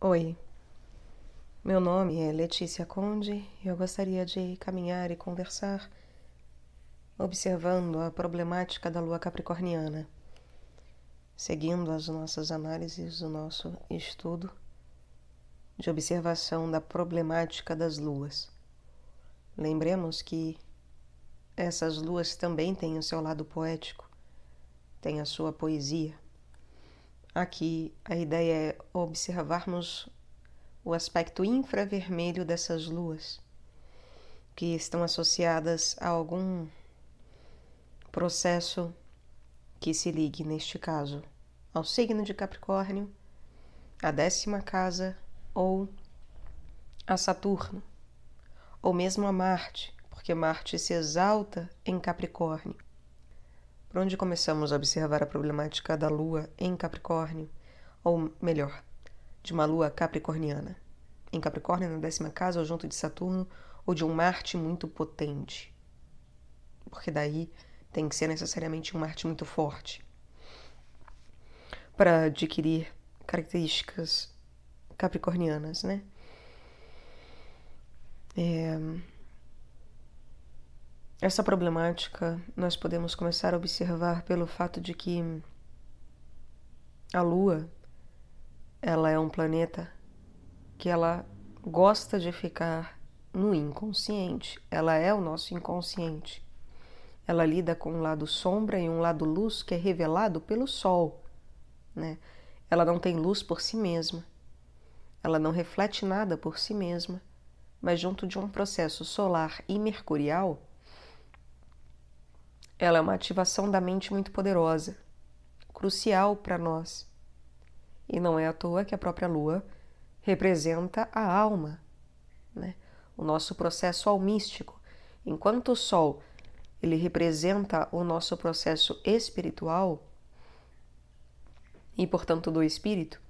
Oi, meu nome é Letícia Conde e eu gostaria de caminhar e conversar observando a problemática da lua capricorniana, seguindo as nossas análises, o nosso estudo de observação da problemática das luas. Lembremos que essas luas também têm o seu lado poético, têm a sua poesia. Aqui a ideia é observarmos o aspecto infravermelho dessas luas, que estão associadas a algum processo que se ligue, neste caso, ao signo de Capricórnio, à décima casa ou a Saturno, ou mesmo a Marte, porque Marte se exalta em Capricórnio por onde começamos a observar a problemática da Lua em Capricórnio, ou melhor, de uma Lua capricorniana. Em Capricórnio, na décima casa, ou junto de Saturno, ou de um Marte muito potente. Porque daí tem que ser necessariamente um Marte muito forte. Para adquirir características capricornianas, né? É... Essa problemática nós podemos começar a observar pelo fato de que a Lua ela é um planeta que ela gosta de ficar no inconsciente. Ela é o nosso inconsciente. Ela lida com um lado sombra e um lado luz que é revelado pelo sol, né? Ela não tem luz por si mesma. Ela não reflete nada por si mesma, mas junto de um processo solar e mercurial, ela é uma ativação da mente muito poderosa, crucial para nós. E não é à toa que a própria lua representa a alma, né? o nosso processo almístico. Enquanto o sol ele representa o nosso processo espiritual e, portanto, do espírito,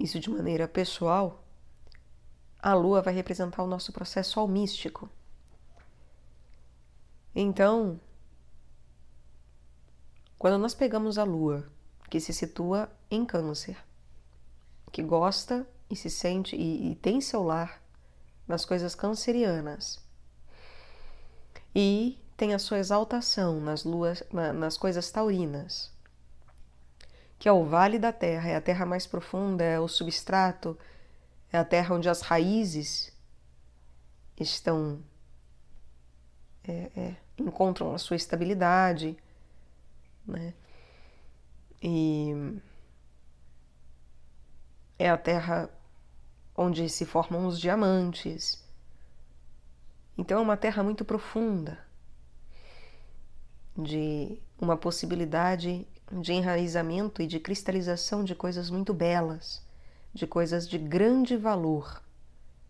isso de maneira pessoal, a lua vai representar o nosso processo almístico. Então, quando nós pegamos a Lua, que se situa em Câncer, que gosta e se sente e, e tem seu lar nas coisas cancerianas, e tem a sua exaltação nas luas, na, nas coisas taurinas, que é o vale da terra, é a terra mais profunda, é o substrato, é a terra onde as raízes estão é, é, encontram a sua estabilidade, né? E é a terra onde se formam os diamantes. Então é uma terra muito profunda, de uma possibilidade de enraizamento e de cristalização de coisas muito belas, de coisas de grande valor.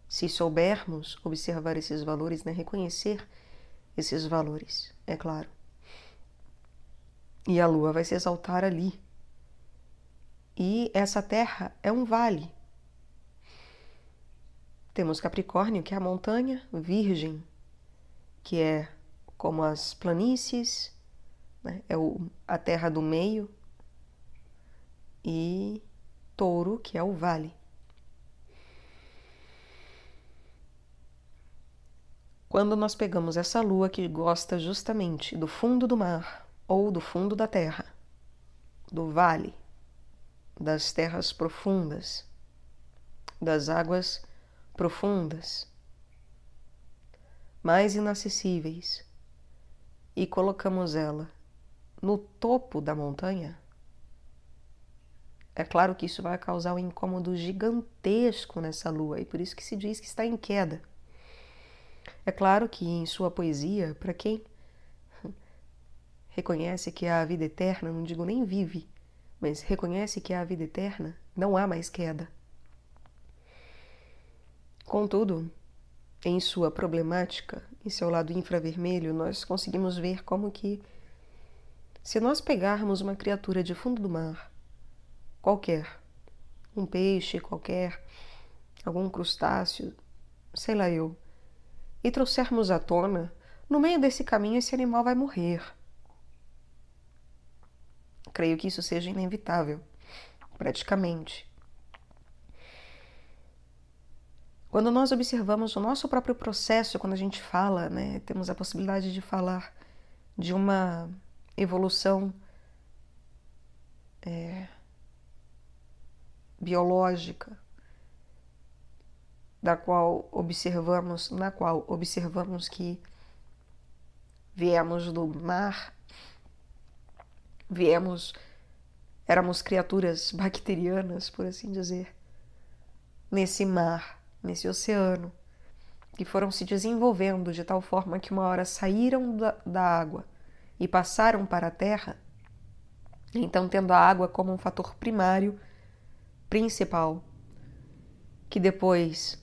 Se soubermos observar esses valores, né? reconhecer esses valores, é claro. E a lua vai se exaltar ali. E essa terra é um vale. Temos Capricórnio, que é a montanha, Virgem, que é como as planícies, né? é o, a terra do meio, e Touro, que é o vale. Quando nós pegamos essa lua que gosta justamente do fundo do mar ou do fundo da terra, do vale, das terras profundas, das águas profundas, mais inacessíveis, e colocamos ela no topo da montanha, é claro que isso vai causar um incômodo gigantesco nessa lua e por isso que se diz que está em queda. É claro que em sua poesia, para quem reconhece que há a vida eterna, não digo nem vive, mas reconhece que há a vida eterna, não há mais queda. Contudo, em sua problemática, em seu lado infravermelho, nós conseguimos ver como que se nós pegarmos uma criatura de fundo do mar, qualquer, um peixe qualquer, algum crustáceo, sei lá eu, e trouxermos à tona, no meio desse caminho esse animal vai morrer. Creio que isso seja inevitável, praticamente. Quando nós observamos o nosso próprio processo, quando a gente fala, né, temos a possibilidade de falar de uma evolução é, biológica, da qual observamos, na qual observamos que viemos do mar, viemos, éramos criaturas bacterianas, por assim dizer, nesse mar, nesse oceano, que foram se desenvolvendo de tal forma que uma hora saíram da, da água e passaram para a terra, então tendo a água como um fator primário, principal, que depois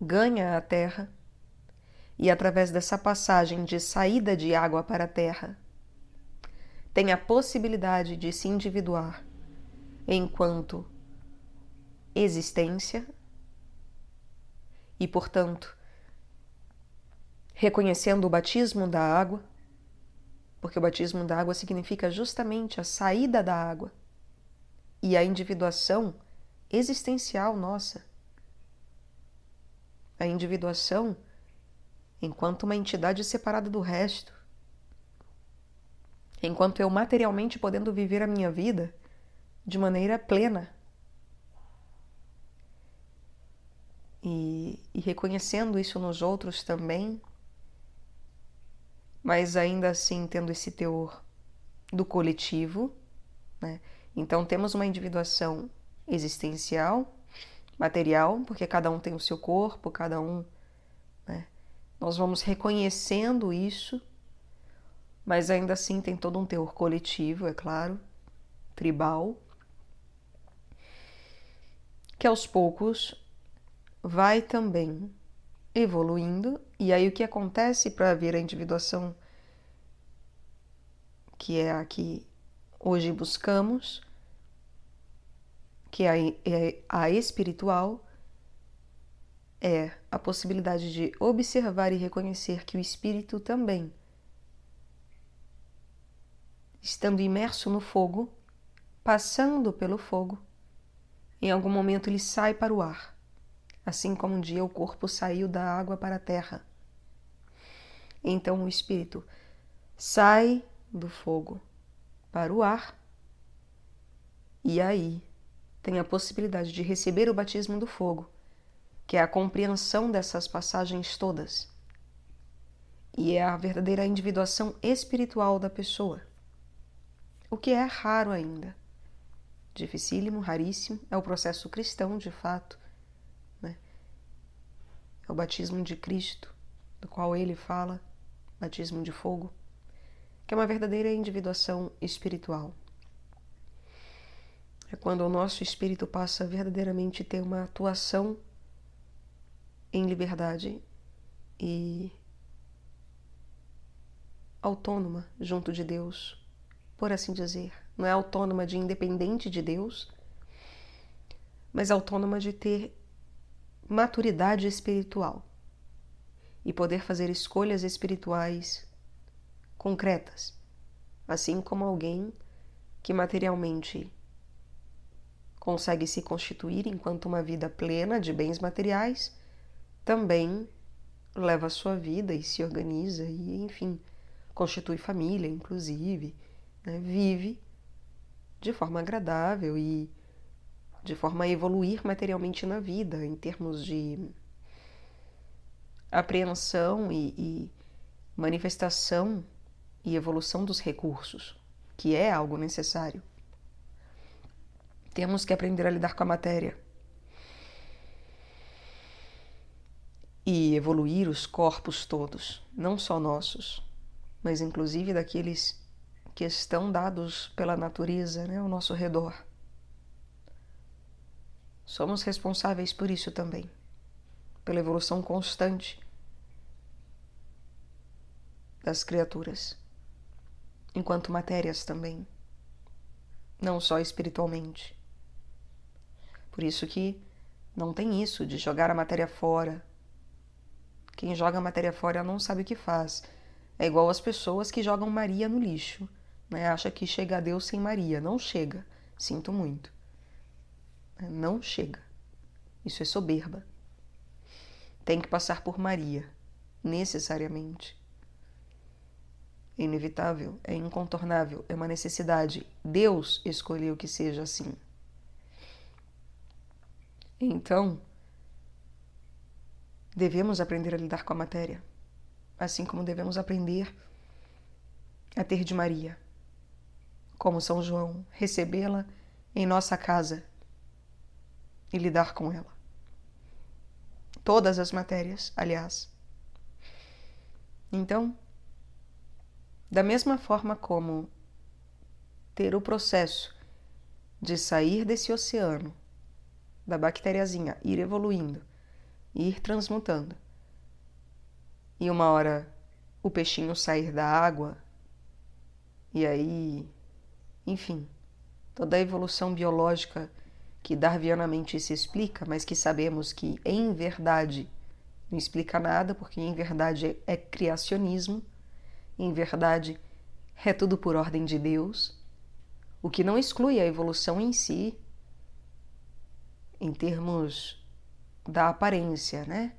ganha a terra, e através dessa passagem de saída de água para a terra, tem a possibilidade de se individuar enquanto existência e, portanto, reconhecendo o batismo da água, porque o batismo da água significa justamente a saída da água e a individuação existencial nossa a individuação enquanto uma entidade separada do resto. Enquanto eu materialmente podendo viver a minha vida de maneira plena. E, e reconhecendo isso nos outros também, mas ainda assim tendo esse teor do coletivo. Né? Então, temos uma individuação existencial material, porque cada um tem o seu corpo, cada um. Né? Nós vamos reconhecendo isso, mas ainda assim tem todo um teor coletivo, é claro, tribal, que aos poucos vai também evoluindo. E aí o que acontece para vir a individuação, que é a que hoje buscamos, que a, a espiritual é a possibilidade de observar e reconhecer que o espírito também, estando imerso no fogo, passando pelo fogo, em algum momento ele sai para o ar, assim como um dia o corpo saiu da água para a terra. Então o espírito sai do fogo para o ar e aí tem a possibilidade de receber o batismo do fogo, que é a compreensão dessas passagens todas. E é a verdadeira individuação espiritual da pessoa. O que é raro ainda. Dificílimo, raríssimo, é o processo cristão, de fato. Né? É o batismo de Cristo, do qual ele fala, batismo de fogo, que é uma verdadeira individuação espiritual. É quando o nosso espírito passa a verdadeiramente ter uma atuação em liberdade e autônoma junto de Deus, por assim dizer. Não é autônoma de independente de Deus, mas autônoma de ter maturidade espiritual e poder fazer escolhas espirituais concretas, assim como alguém que materialmente consegue se constituir enquanto uma vida plena de bens materiais, também leva sua vida e se organiza e, enfim, constitui família, inclusive, né? vive de forma agradável e de forma a evoluir materialmente na vida, em termos de apreensão e, e manifestação e evolução dos recursos, que é algo necessário temos que aprender a lidar com a matéria. E evoluir os corpos todos, não só nossos, mas inclusive daqueles que estão dados pela natureza né, ao nosso redor. Somos responsáveis por isso também, pela evolução constante das criaturas, enquanto matérias também, não só espiritualmente. Por isso que não tem isso de jogar a matéria fora. Quem joga a matéria fora não sabe o que faz. É igual as pessoas que jogam Maria no lixo, né? Acha que chega a Deus sem Maria, não chega. Sinto muito. Não chega. Isso é soberba. Tem que passar por Maria, necessariamente. É inevitável, é incontornável, é uma necessidade. Deus escolheu que seja assim. Então, devemos aprender a lidar com a matéria, assim como devemos aprender a ter de Maria, como São João, recebê-la em nossa casa e lidar com ela. Todas as matérias, aliás. Então, da mesma forma como ter o processo de sair desse oceano da bactériazinha ir evoluindo, ir transmutando. E uma hora o peixinho sair da água, e aí, enfim, toda a evolução biológica que darwianamente se explica, mas que sabemos que em verdade não explica nada, porque em verdade é criacionismo, em verdade é tudo por ordem de Deus, o que não exclui a evolução em si, em termos da aparência, né?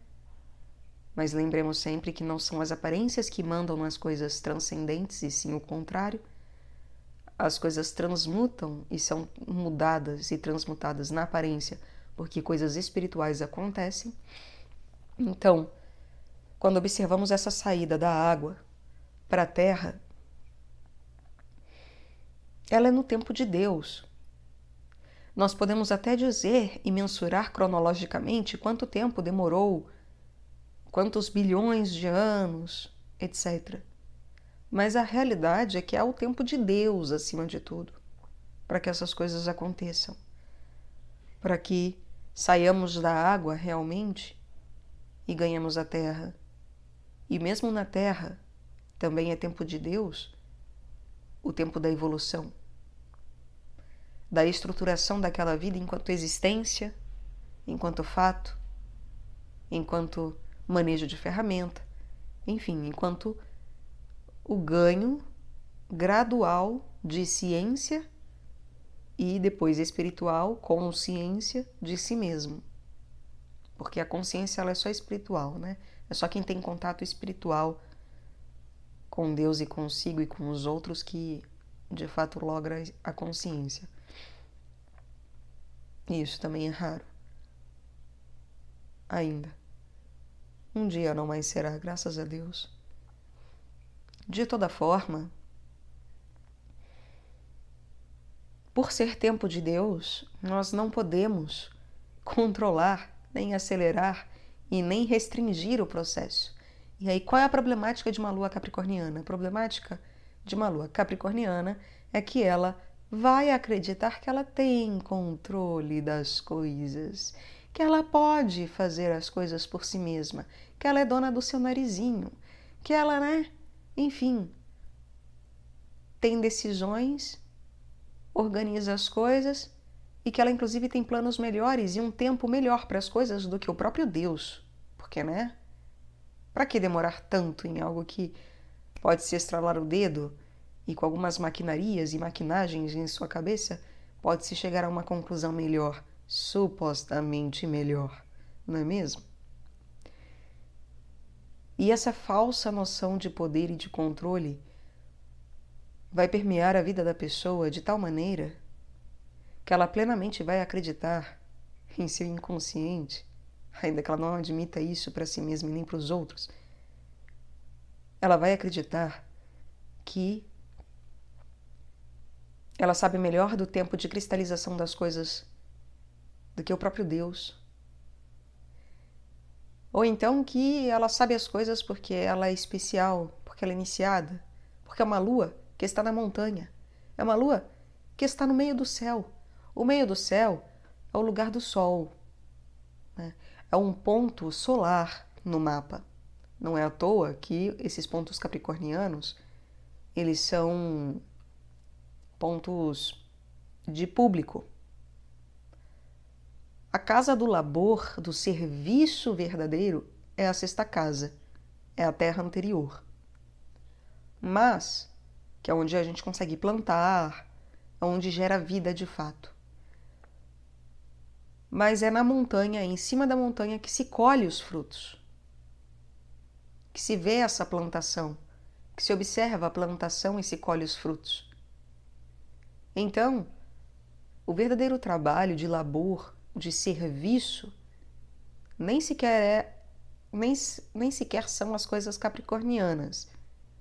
Mas lembremos sempre que não são as aparências que mandam nas coisas transcendentes, e sim o contrário. As coisas transmutam e são mudadas e transmutadas na aparência, porque coisas espirituais acontecem. Então, quando observamos essa saída da água para a terra, ela é no tempo de Deus. Nós podemos até dizer e mensurar cronologicamente quanto tempo demorou, quantos bilhões de anos, etc. Mas a realidade é que há o tempo de Deus acima de tudo, para que essas coisas aconteçam, para que saiamos da água realmente e ganhemos a terra. E mesmo na terra, também é tempo de Deus, o tempo da evolução da estruturação daquela vida enquanto existência, enquanto fato, enquanto manejo de ferramenta, enfim, enquanto o ganho gradual de ciência e depois espiritual consciência de si mesmo. Porque a consciência ela é só espiritual, né? É só quem tem contato espiritual com Deus e consigo e com os outros que de fato logra a consciência. E isso também é raro. Ainda. Um dia não mais será, graças a Deus. De toda forma, por ser tempo de Deus, nós não podemos controlar, nem acelerar e nem restringir o processo. E aí, qual é a problemática de uma lua capricorniana? A problemática de uma lua capricorniana é que ela vai acreditar que ela tem controle das coisas, que ela pode fazer as coisas por si mesma, que ela é dona do seu narizinho, que ela, né? Enfim, tem decisões, organiza as coisas e que ela, inclusive, tem planos melhores e um tempo melhor para as coisas do que o próprio Deus. Porque, né? Para que demorar tanto em algo que pode se estralar o dedo? e com algumas maquinarias e maquinagens em sua cabeça, pode-se chegar a uma conclusão melhor, supostamente melhor, não é mesmo? E essa falsa noção de poder e de controle vai permear a vida da pessoa de tal maneira que ela plenamente vai acreditar em seu inconsciente, ainda que ela não admita isso para si mesma e nem para os outros. Ela vai acreditar que ela sabe melhor do tempo de cristalização das coisas do que o próprio Deus. Ou então que ela sabe as coisas porque ela é especial, porque ela é iniciada, porque é uma lua que está na montanha, é uma lua que está no meio do céu. O meio do céu é o lugar do sol, né? é um ponto solar no mapa. Não é à toa que esses pontos capricornianos eles são pontos de público. A casa do labor, do serviço verdadeiro, é a sexta casa, é a terra anterior. Mas, que é onde a gente consegue plantar, é onde gera vida de fato. Mas é na montanha, em cima da montanha, que se colhe os frutos, que se vê essa plantação, que se observa a plantação e se colhe os frutos. Então, o verdadeiro trabalho de labor, de serviço, nem sequer é nem, nem sequer são as coisas capricornianas,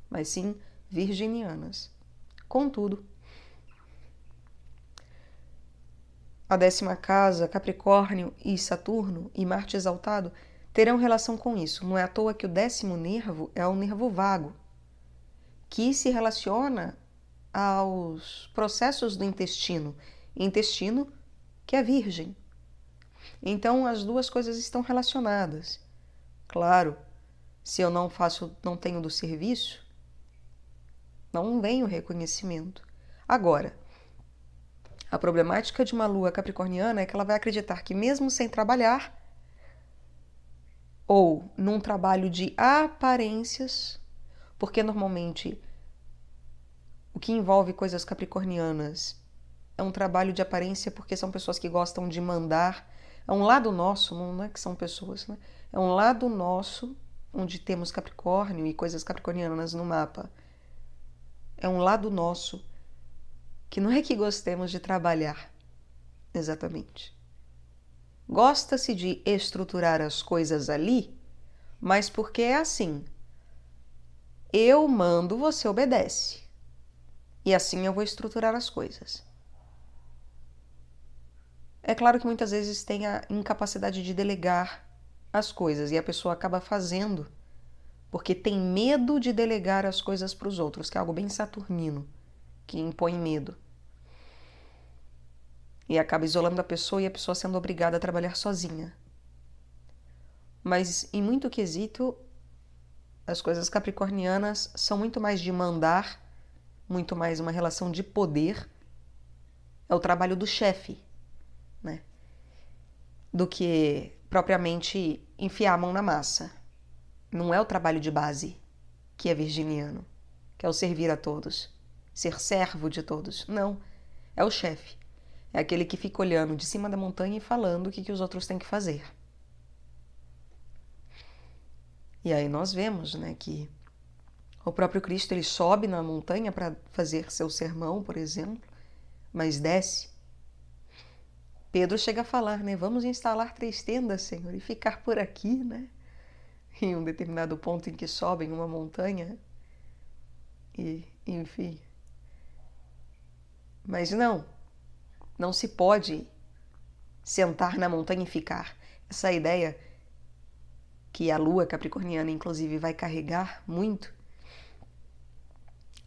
mas sim virginianas. Contudo, a décima casa, Capricórnio e Saturno e Marte exaltado terão relação com isso. Não é à toa que o décimo nervo é o nervo vago, que se relaciona aos processos do intestino. Intestino que é virgem. Então as duas coisas estão relacionadas. Claro, se eu não faço, não tenho do serviço, não vem o reconhecimento. Agora, a problemática de uma lua capricorniana é que ela vai acreditar que mesmo sem trabalhar ou num trabalho de aparências, porque normalmente o que envolve coisas capricornianas. É um trabalho de aparência porque são pessoas que gostam de mandar. É um lado nosso, não é que são pessoas, né? É um lado nosso onde temos Capricórnio e coisas capricornianas no mapa. É um lado nosso que não é que gostemos de trabalhar, exatamente. Gosta-se de estruturar as coisas ali, mas porque é assim. Eu mando, você obedece. E assim eu vou estruturar as coisas. É claro que muitas vezes tem a incapacidade de delegar as coisas e a pessoa acaba fazendo porque tem medo de delegar as coisas para os outros, que é algo bem saturnino, que impõe medo. E acaba isolando a pessoa e a pessoa sendo obrigada a trabalhar sozinha. Mas em muito quesito, as coisas capricornianas são muito mais de mandar muito mais uma relação de poder, é o trabalho do chefe, né? Do que propriamente enfiar a mão na massa. Não é o trabalho de base que é virginiano, que é o servir a todos, ser servo de todos. Não, é o chefe. É aquele que fica olhando de cima da montanha e falando o que, que os outros têm que fazer. E aí nós vemos né, que o próprio Cristo ele sobe na montanha para fazer seu sermão, por exemplo, mas desce. Pedro chega a falar, né? Vamos instalar três tendas, Senhor, e ficar por aqui, né? Em um determinado ponto em que sobem uma montanha. E, enfim. Mas não, não se pode sentar na montanha e ficar. Essa ideia que a lua capricorniana, inclusive, vai carregar muito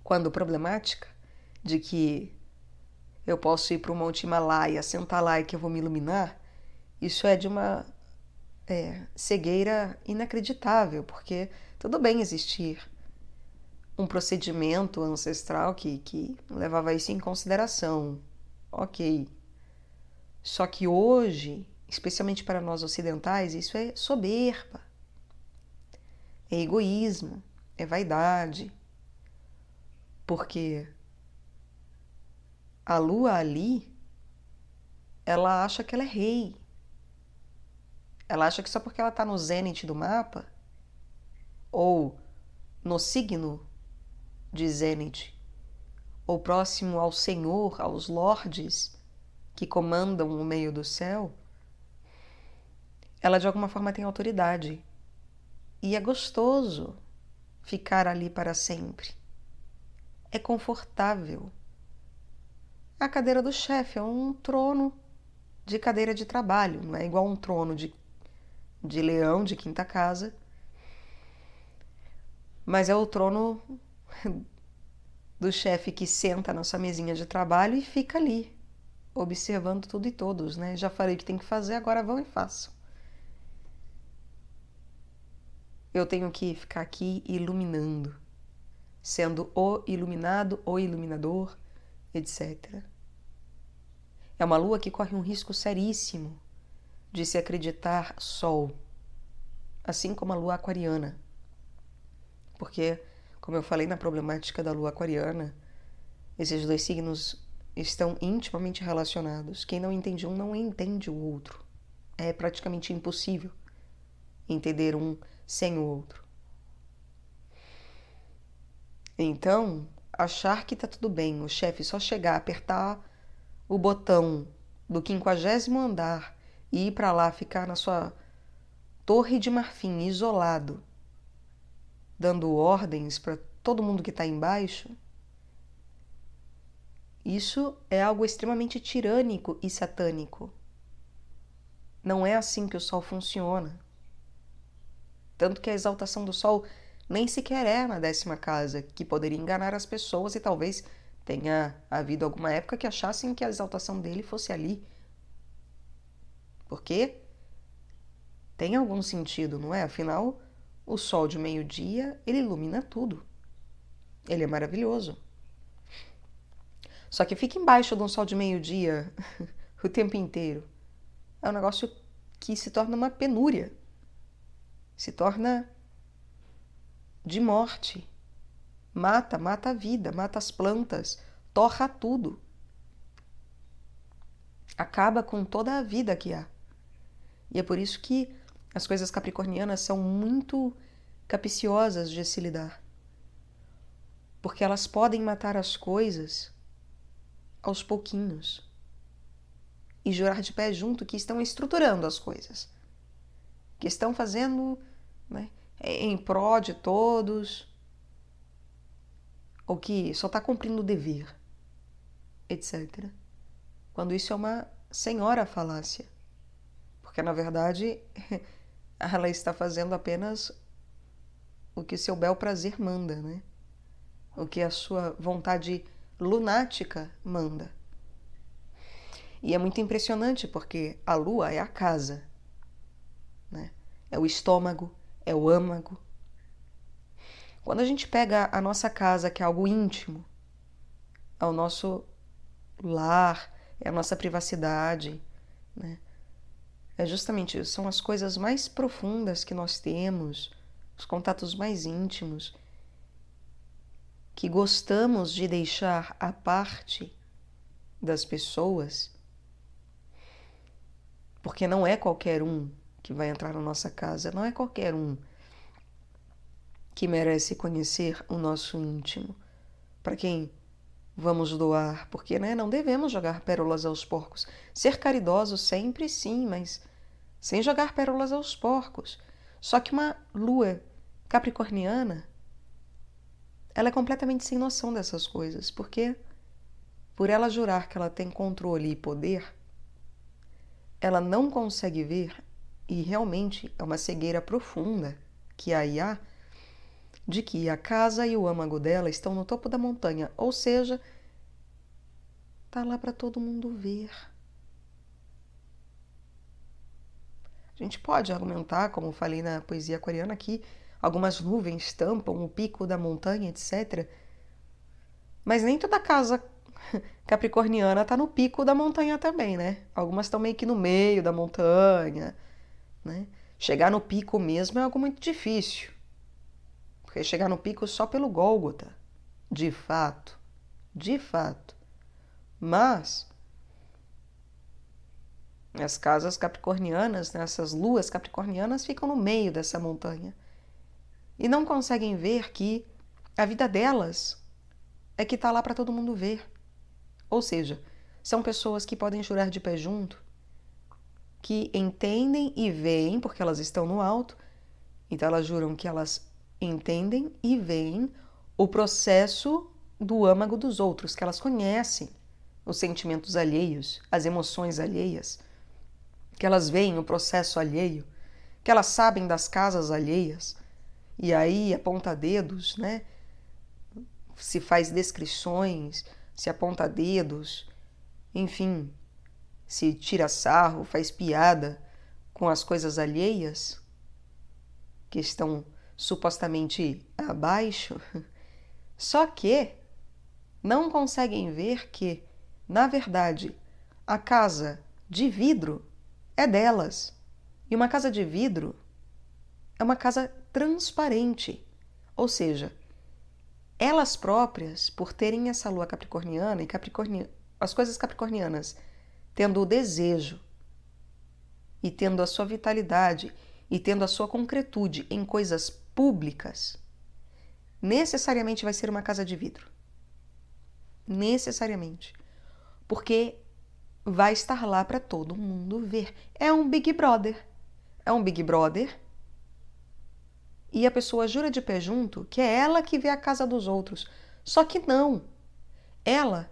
quando problemática, de que eu posso ir para o Monte Himalaia, sentar lá e que eu vou me iluminar, isso é de uma é, cegueira inacreditável, porque tudo bem existir um procedimento ancestral que, que levava isso em consideração. Ok. Só que hoje, especialmente para nós ocidentais, isso é soberba, é egoísmo, é vaidade porque a lua ali, ela acha que ela é rei. Ela acha que só porque ela está no zênite do mapa, ou no signo de zênite, ou próximo ao Senhor, aos lordes que comandam o meio do céu, ela de alguma forma tem autoridade. E é gostoso ficar ali para sempre é confortável. A cadeira do chefe é um trono de cadeira de trabalho, não é igual um trono de, de leão de quinta casa, mas é o trono do chefe que senta na sua mesinha de trabalho e fica ali, observando tudo e todos, né? Já falei que tem que fazer, agora vão e façam. Eu tenho que ficar aqui iluminando sendo o iluminado ou iluminador, etc. É uma lua que corre um risco seríssimo de se acreditar sol, assim como a lua aquariana. Porque, como eu falei na problemática da lua aquariana, esses dois signos estão intimamente relacionados. Quem não entende um não entende o outro. É praticamente impossível entender um sem o outro. Então, achar que tá tudo bem o chefe só chegar, apertar o botão do quinquagésimo andar e ir para lá ficar na sua torre de marfim, isolado, dando ordens para todo mundo que está embaixo, isso é algo extremamente tirânico e satânico. Não é assim que o sol funciona. Tanto que a exaltação do sol nem sequer é na décima casa, que poderia enganar as pessoas e talvez tenha havido alguma época que achassem que a exaltação dele fosse ali. Porque tem algum sentido, não é? Afinal, o sol de meio-dia, ele ilumina tudo. Ele é maravilhoso. Só que fica embaixo de um sol de meio-dia o tempo inteiro. É um negócio que se torna uma penúria. Se torna de morte. Mata, mata a vida, mata as plantas, torra tudo. Acaba com toda a vida que há. E é por isso que as coisas capricornianas são muito capiciosas de se lidar. Porque elas podem matar as coisas aos pouquinhos e jurar de pé junto que estão estruturando as coisas, que estão fazendo né, em pró de todos, ou que só está cumprindo o dever, etc. Quando isso é uma senhora falácia, porque na verdade ela está fazendo apenas o que seu bel prazer manda, né? O que a sua vontade lunática manda. E é muito impressionante porque a lua é a casa, né? é o estômago, é o âmago. Quando a gente pega a nossa casa, que é algo íntimo, é o nosso lar, é a nossa privacidade, né? É justamente isso, são as coisas mais profundas que nós temos, os contatos mais íntimos, que gostamos de deixar à parte das pessoas, porque não é qualquer um que vai entrar na nossa casa, não é qualquer um que merece conhecer o nosso íntimo, para quem vamos doar, porque né, não devemos jogar pérolas aos porcos. Ser caridoso sempre, sim, mas sem jogar pérolas aos porcos. Só que uma lua capricorniana, ela é completamente sem noção dessas coisas, porque por ela jurar que ela tem controle e poder, ela não consegue ver e realmente é uma cegueira profunda que aí há, de que a casa e o âmago dela estão no topo da montanha, ou seja, está lá para todo mundo ver. A gente pode argumentar, como falei na poesia coreana, que algumas nuvens tampam o pico da montanha, etc. Mas nem toda casa capricorniana está no pico da montanha também, né? Algumas estão meio que no meio da montanha, né? Chegar no pico mesmo é algo muito difícil, porque chegar no pico só pelo Gólgota, de fato, de fato. Mas as casas capricornianas, né, essas luas capricornianas ficam no meio dessa montanha e não conseguem ver que a vida delas é que está lá para todo mundo ver. Ou seja, são pessoas que podem jurar de pé junto que entendem e veem, porque elas estão no alto, então elas juram que elas entendem e veem o processo do âmago dos outros, que elas conhecem os sentimentos alheios, as emoções alheias, que elas veem o processo alheio, que elas sabem das casas alheias, e aí aponta dedos, né? Se faz descrições, se aponta dedos, enfim, se tira sarro, faz piada com as coisas alheias que estão supostamente abaixo, só que não conseguem ver que, na verdade, a casa de vidro é delas. E uma casa de vidro é uma casa transparente, ou seja, elas próprias, por terem essa lua capricorniana e capricorni... as coisas capricornianas tendo o desejo e tendo a sua vitalidade e tendo a sua concretude em coisas públicas, necessariamente vai ser uma casa de vidro. Necessariamente. Porque vai estar lá para todo mundo ver. É um Big Brother. É um Big Brother. E a pessoa jura de pé junto que é ela que vê a casa dos outros. Só que não. Ela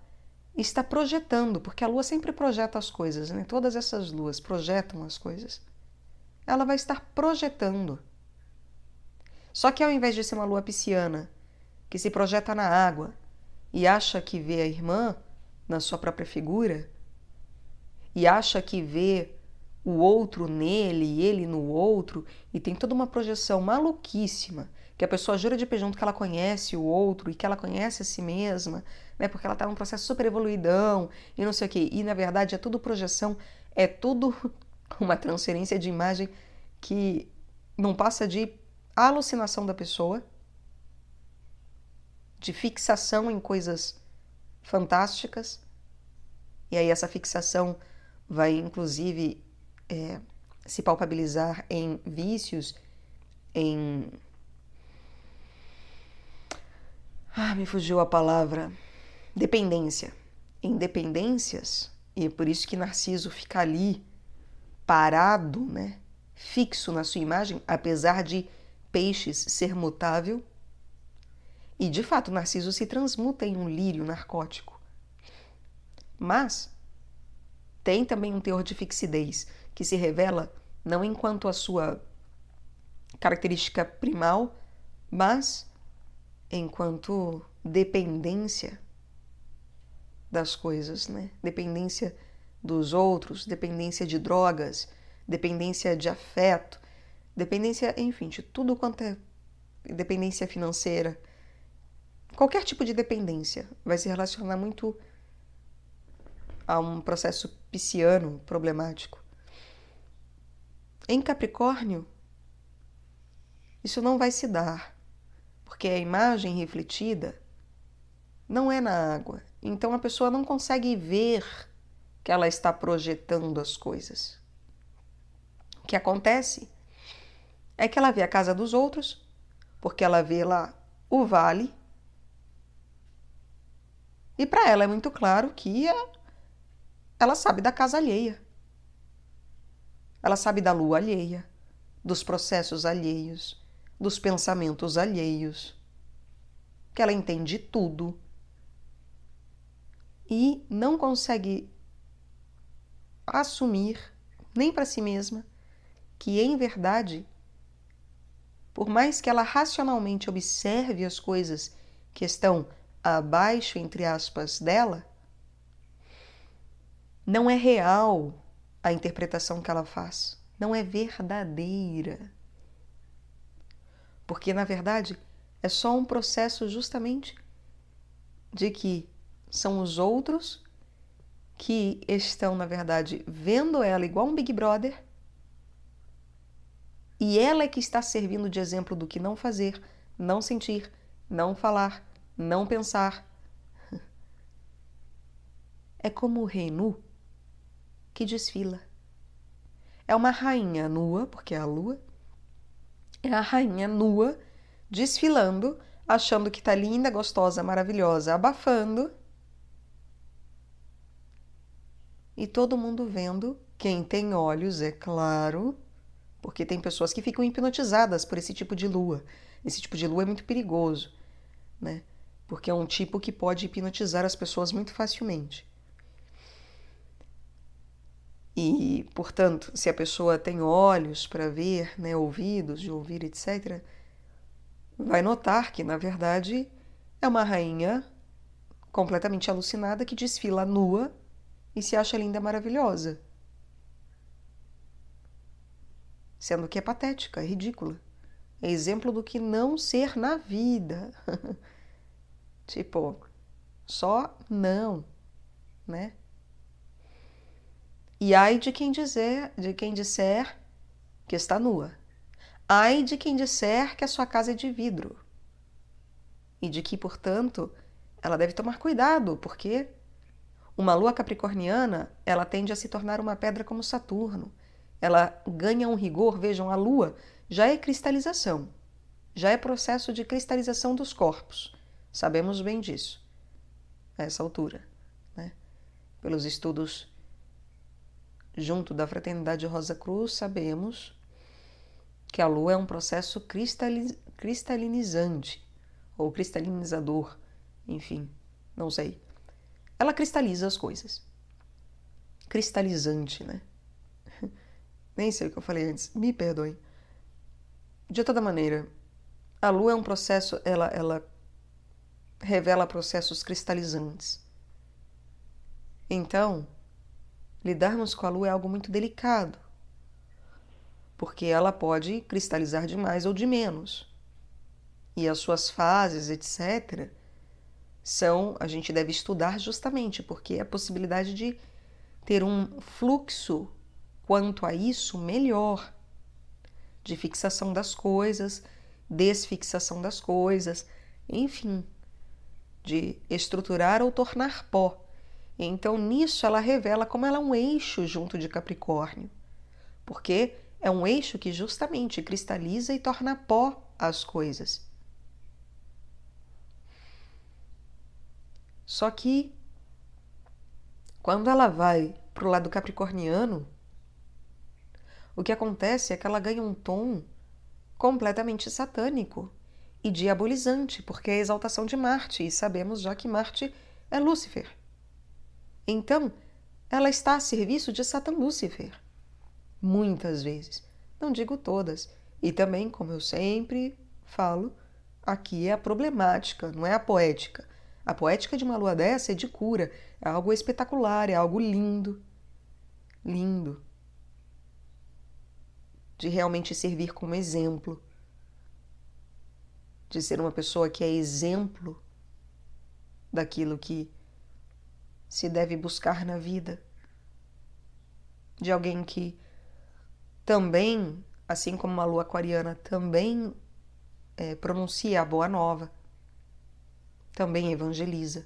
está projetando, porque a lua sempre projeta as coisas, né? todas essas luas projetam as coisas. Ela vai estar projetando. Só que ao invés de ser uma lua pisciana, que se projeta na água e acha que vê a irmã na sua própria figura, e acha que vê o outro nele e ele no outro, e tem toda uma projeção maluquíssima, que a pessoa jura de pejunto que ela conhece o outro e que ela conhece a si mesma, né? Porque ela está num processo super evoluidão e não sei o quê. E na verdade é tudo projeção, é tudo uma transferência de imagem que não passa de alucinação da pessoa, de fixação em coisas fantásticas. E aí essa fixação vai inclusive é, se palpabilizar em vícios, em. Ah, me fugiu a palavra dependência. Independências, e é por isso que Narciso fica ali, parado, né? fixo na sua imagem, apesar de peixes ser mutável. E de fato, Narciso se transmuta em um lírio narcótico. Mas tem também um teor de fixidez que se revela não enquanto a sua característica primal, mas enquanto dependência das coisas, né? Dependência dos outros, dependência de drogas, dependência de afeto, dependência, enfim, de tudo quanto é dependência financeira. Qualquer tipo de dependência vai se relacionar muito a um processo pisciano problemático. Em Capricórnio, isso não vai se dar, porque a imagem refletida não é na água. Então a pessoa não consegue ver que ela está projetando as coisas. O que acontece é que ela vê a casa dos outros, porque ela vê lá o vale. E para ela é muito claro que ela sabe da casa alheia. Ela sabe da lua alheia, dos processos alheios, dos pensamentos alheios. Que ela entende tudo e não consegue assumir, nem para si mesma, que em verdade, por mais que ela racionalmente observe as coisas que estão abaixo, entre aspas, dela, não é real a interpretação que ela faz, não é verdadeira. Porque, na verdade, é só um processo justamente de que são os outros que estão, na verdade, vendo ela igual um Big Brother e ela é que está servindo de exemplo do que não fazer, não sentir, não falar, não pensar. É como o rei nu que desfila. É uma rainha nua, porque é a lua, é a rainha nua desfilando, achando que está linda, gostosa, maravilhosa, abafando e todo mundo vendo. Quem tem olhos, é claro, porque tem pessoas que ficam hipnotizadas por esse tipo de lua. Esse tipo de lua é muito perigoso, né? Porque é um tipo que pode hipnotizar as pessoas muito facilmente. E, portanto, se a pessoa tem olhos para ver, né, ouvidos de ouvir, etc., vai notar que, na verdade, é uma rainha completamente alucinada que desfila nua e se acha linda, maravilhosa. Sendo que é patética, é ridícula. É exemplo do que não ser na vida. tipo, só não, né? E ai de quem dizer, de quem disser que está nua. Ai de quem disser que a sua casa é de vidro. E de que, portanto, ela deve tomar cuidado, porque uma lua capricorniana, ela tende a se tornar uma pedra como Saturno. Ela ganha um rigor, vejam, a lua já é cristalização, já é processo de cristalização dos corpos. Sabemos bem disso, a essa altura, né? pelos estudos junto da Fraternidade Rosa Cruz, sabemos que a lua é um processo cristalinizante ou cristalinizador, enfim, não sei. Ela cristaliza as coisas. Cristalizante, né? Nem sei o que eu falei antes, me perdoem. De toda maneira, a lua é um processo, ela, ela revela processos cristalizantes. Então, lidarmos com a lua é algo muito delicado, porque ela pode cristalizar de mais ou de menos. E as suas fases, etc., são, a gente deve estudar justamente porque é a possibilidade de ter um fluxo quanto a isso melhor de fixação das coisas, desfixação das coisas, enfim, de estruturar ou tornar pó. Então, nisso, ela revela como ela é um eixo junto de Capricórnio, porque é um eixo que justamente cristaliza e torna pó as coisas. Só que quando ela vai para o lado capricorniano, o que acontece é que ela ganha um tom completamente satânico e diabolizante, porque é a exaltação de Marte, e sabemos já que Marte é Lúcifer. Então, ela está a serviço de Satan Lúcifer. Muitas vezes, não digo todas, e também, como eu sempre falo, aqui é a problemática, não é a poética. A poética de uma lua dessa é de cura, é algo espetacular, é algo lindo. Lindo. De realmente servir como exemplo. De ser uma pessoa que é exemplo daquilo que se deve buscar na vida. De alguém que também, assim como uma lua aquariana, também é, pronuncia a boa nova também evangeliza.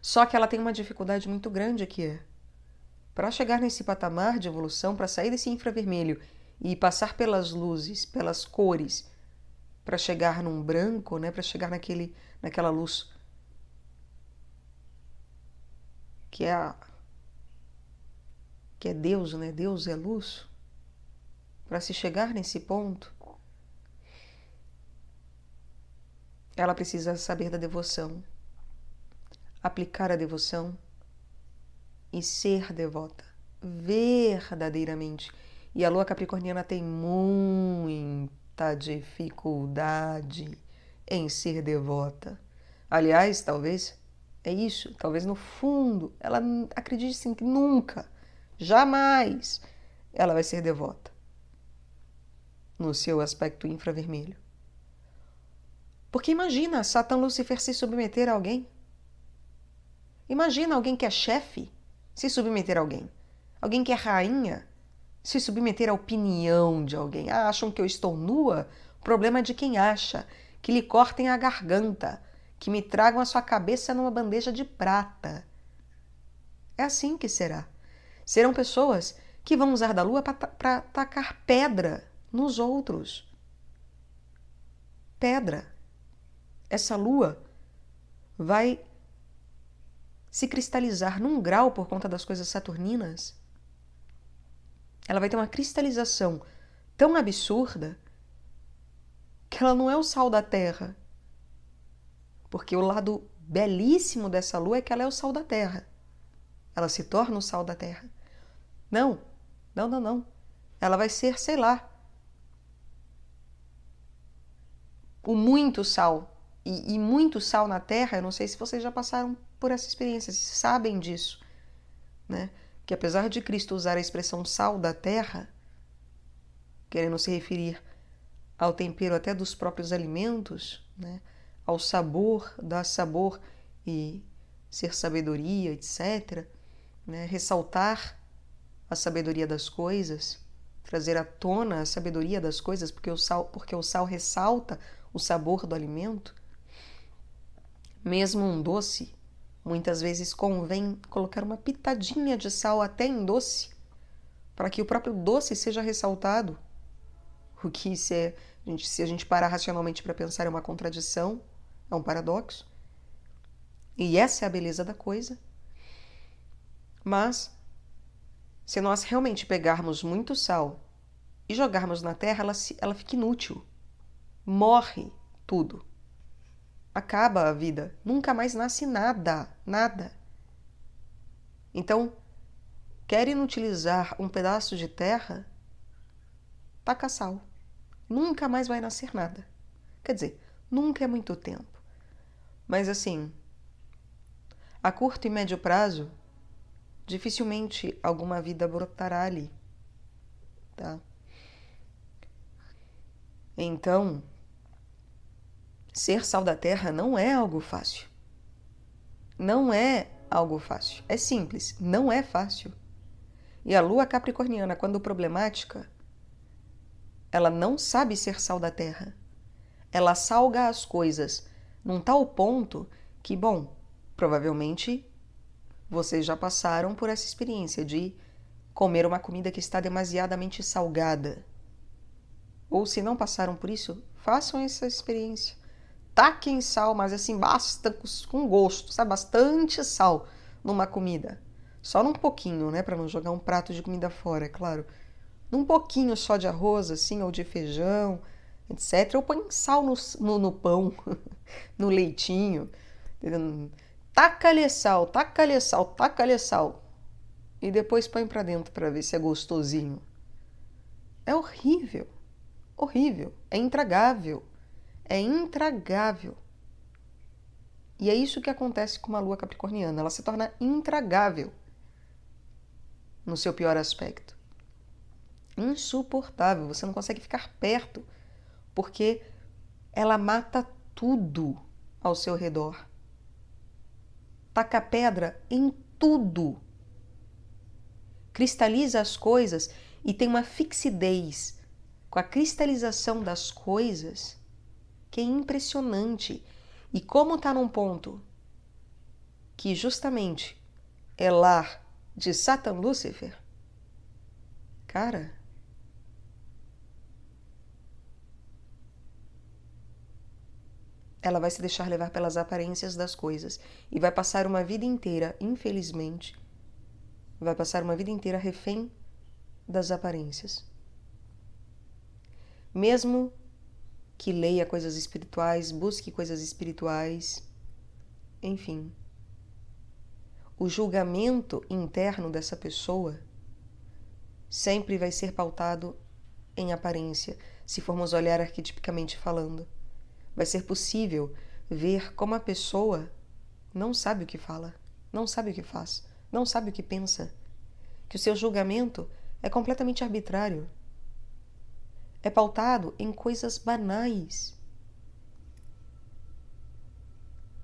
Só que ela tem uma dificuldade muito grande aqui. É. Para chegar nesse patamar de evolução, para sair desse infravermelho e passar pelas luzes, pelas cores, para chegar num branco, né, para chegar naquele, naquela luz que é a, que é Deus, né? Deus é luz. Para se chegar nesse ponto, Ela precisa saber da devoção, aplicar a devoção e ser devota verdadeiramente. E a lua capricorniana tem muita dificuldade em ser devota. Aliás, talvez é isso, talvez no fundo ela acredite sim que nunca, jamais ela vai ser devota no seu aspecto infravermelho. Porque imagina Satã Lúcifer se submeter a alguém. Imagina alguém que é chefe se submeter a alguém. Alguém que é rainha se submeter à opinião de alguém. Ah, acham que eu estou nua? O problema é de quem acha. Que lhe cortem a garganta. Que me tragam a sua cabeça numa bandeja de prata. É assim que será. Serão pessoas que vão usar da lua para tacar pedra nos outros. Pedra essa lua vai se cristalizar num grau por conta das coisas saturninas. Ela vai ter uma cristalização tão absurda que ela não é o sal da terra. Porque o lado belíssimo dessa lua é que ela é o sal da terra. Ela se torna o sal da terra. Não, não, não, não. Ela vai ser, sei lá, o muito sal e, e muito sal na terra, eu não sei se vocês já passaram por essa experiência, se sabem disso, né? Que apesar de Cristo usar a expressão sal da terra, querendo se referir ao tempero até dos próprios alimentos, né? ao sabor, dar sabor e ser sabedoria, etc. Né? Ressaltar a sabedoria das coisas, trazer à tona a sabedoria das coisas, porque o sal, porque o sal ressalta o sabor do alimento. Mesmo um doce, muitas vezes convém colocar uma pitadinha de sal até em doce, para que o próprio doce seja ressaltado. O que, se é, a gente, se a gente parar racionalmente para pensar, é uma contradição, é um paradoxo. E essa é a beleza da coisa. Mas, se nós realmente pegarmos muito sal e jogarmos na terra, ela, ela fica inútil. Morre tudo acaba a vida. Nunca mais nasce nada, nada. Então, querem utilizar um pedaço de terra? Taca sal. Nunca mais vai nascer nada. Quer dizer, nunca é muito tempo. Mas assim, a curto e médio prazo, dificilmente alguma vida brotará ali. Tá? Então, Ser sal da terra não é algo fácil. Não é algo fácil. É simples, não é fácil. E a lua capricorniana, quando problemática, ela não sabe ser sal da terra. Ela salga as coisas num tal ponto que, bom, provavelmente vocês já passaram por essa experiência de comer uma comida que está demasiadamente salgada. Ou se não passaram por isso, façam essa experiência. Tá em sal, mas assim, basta com gosto, sabe? Bastante sal numa comida. Só num pouquinho, né? Para não jogar um prato de comida fora, é claro. Num pouquinho só de arroz, assim, ou de feijão, etc. Eu ponho sal no, no, no pão, no leitinho. Taca-lhe sal, taca-lhe sal, taca-lhe sal. E depois põe para dentro para ver se é gostosinho. É horrível. Horrível. É intragável é intragável. E é isso que acontece com uma lua capricorniana, ela se torna intragável no seu pior aspecto. Insuportável, você não consegue ficar perto, porque ela mata tudo ao seu redor. Taca pedra em tudo. Cristaliza as coisas e tem uma fixidez com a cristalização das coisas que é impressionante. E como está num ponto que justamente é lar de Satan Lúcifer, cara. Ela vai se deixar levar pelas aparências das coisas e vai passar uma vida inteira, infelizmente, vai passar uma vida inteira refém das aparências. Mesmo que leia coisas espirituais, busque coisas espirituais, enfim. O julgamento interno dessa pessoa sempre vai ser pautado em aparência, se formos olhar arquetipicamente falando. Vai ser possível ver como a pessoa não sabe o que fala, não sabe o que faz, não sabe o que pensa, que o seu julgamento é completamente arbitrário é pautado em coisas banais.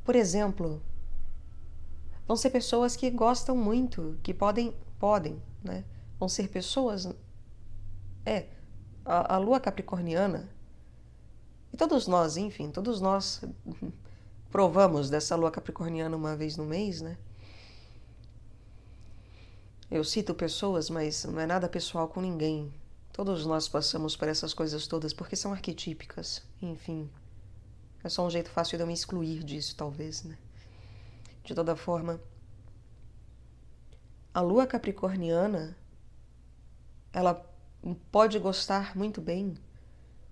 Por exemplo, vão ser pessoas que gostam muito, que podem, podem, né? Vão ser pessoas. É, a, a lua capricorniana, e todos nós, enfim, todos nós provamos dessa lua capricorniana uma vez no mês, né? Eu cito pessoas, mas não é nada pessoal com ninguém, Todos nós passamos por essas coisas todas porque são arquetípicas, enfim. É só um jeito fácil de eu me excluir disso, talvez, né? De toda forma, a lua capricorniana ela pode gostar muito bem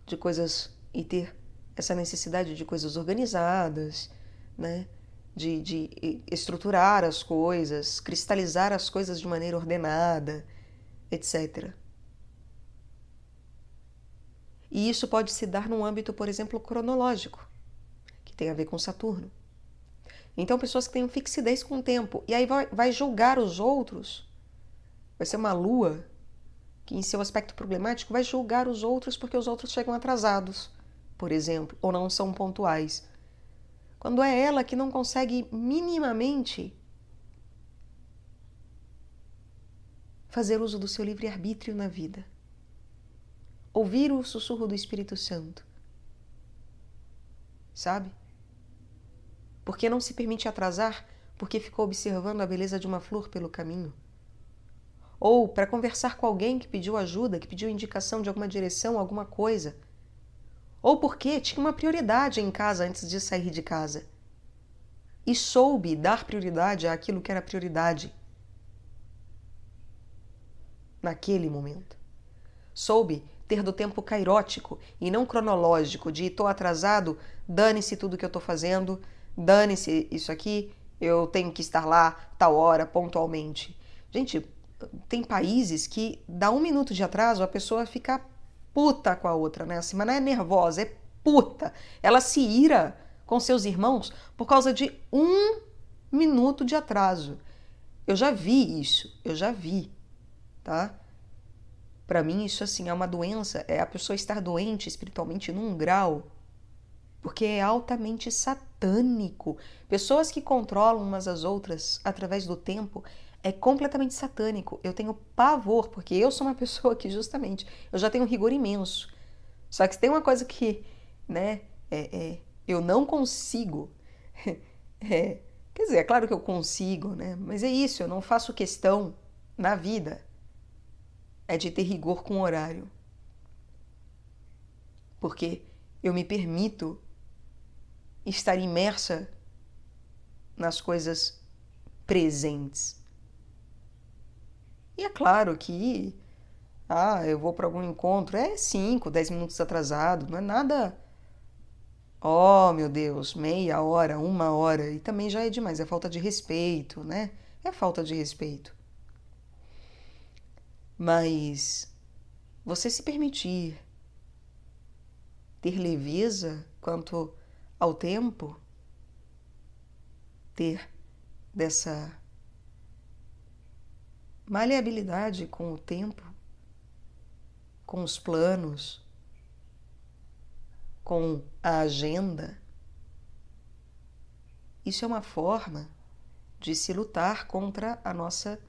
de coisas e ter essa necessidade de coisas organizadas, né? De, de estruturar as coisas, cristalizar as coisas de maneira ordenada, etc. E isso pode se dar num âmbito, por exemplo, cronológico, que tem a ver com Saturno. Então, pessoas que têm fixidez com o tempo e aí vai, vai julgar os outros, vai ser uma lua que, em seu aspecto problemático, vai julgar os outros porque os outros chegam atrasados, por exemplo, ou não são pontuais. Quando é ela que não consegue minimamente fazer uso do seu livre-arbítrio na vida ouvir o sussurro do Espírito Santo. Sabe? Porque não se permite atrasar porque ficou observando a beleza de uma flor pelo caminho. Ou para conversar com alguém que pediu ajuda, que pediu indicação de alguma direção, alguma coisa. Ou porque tinha uma prioridade em casa antes de sair de casa. E soube dar prioridade àquilo que era prioridade naquele momento. Soube ter do tempo cairótico e não cronológico, de estou atrasado, dane-se tudo que eu estou fazendo, dane-se isso aqui, eu tenho que estar lá tal hora, pontualmente. Gente, tem países que dá um minuto de atraso a pessoa fica puta com a outra, né? A semana é nervosa, é puta. Ela se ira com seus irmãos por causa de um minuto de atraso. Eu já vi isso, eu já vi, tá? Para mim, isso assim é uma doença, é a pessoa estar doente espiritualmente num grau, porque é altamente satânico. Pessoas que controlam umas as outras através do tempo é completamente satânico. Eu tenho pavor, porque eu sou uma pessoa que justamente eu já tenho um rigor imenso. Só que se tem uma coisa que, né, é, é, eu não consigo. é, quer dizer, é claro que eu consigo, né? Mas é isso, eu não faço questão na vida é de ter rigor com o horário. Porque eu me permito estar imersa nas coisas presentes. E é claro que, ah, eu vou para algum encontro, é 5, 10 minutos atrasado, não é nada. Oh, meu Deus, meia hora, uma hora, e também já é demais, é falta de respeito, né? É falta de respeito. Mas você se permitir ter leveza quanto ao tempo, ter dessa maleabilidade com o tempo, com os planos, com a agenda. Isso é uma forma de se lutar contra a nossa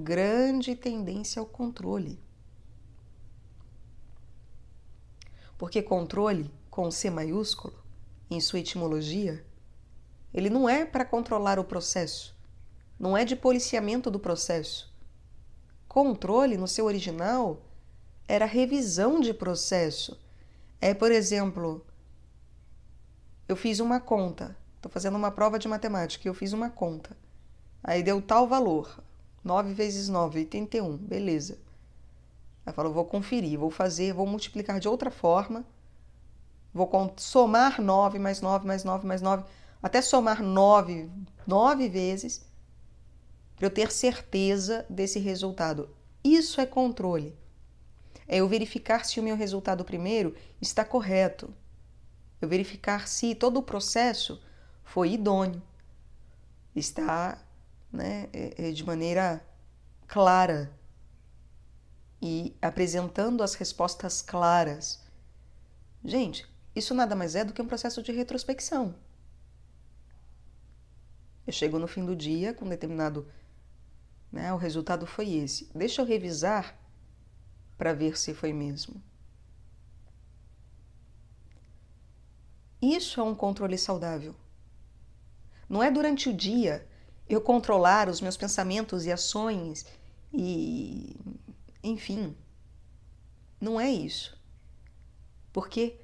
grande tendência ao controle. Porque controle, com C maiúsculo, em sua etimologia, ele não é para controlar o processo, não é de policiamento do processo. Controle, no seu original, era revisão de processo. É, por exemplo, eu fiz uma conta, estou fazendo uma prova de matemática, eu fiz uma conta, aí deu tal valor. 9 vezes 9, 81. Beleza. Ela falou, vou conferir, vou fazer, vou multiplicar de outra forma. Vou somar 9 mais 9 mais 9 mais 9, até somar 9, 9 vezes, para eu ter certeza desse resultado. Isso é controle. É eu verificar se o meu resultado primeiro está correto. Eu verificar se todo o processo foi idôneo, está né, é, é, de maneira clara e apresentando as respostas claras. Gente, isso nada mais é do que um processo de retrospecção. Eu chego no fim do dia com determinado. Né, o resultado foi esse. Deixa eu revisar para ver se foi mesmo. Isso é um controle saudável. Não é durante o dia eu controlar os meus pensamentos e ações e. enfim. Não é isso. Porque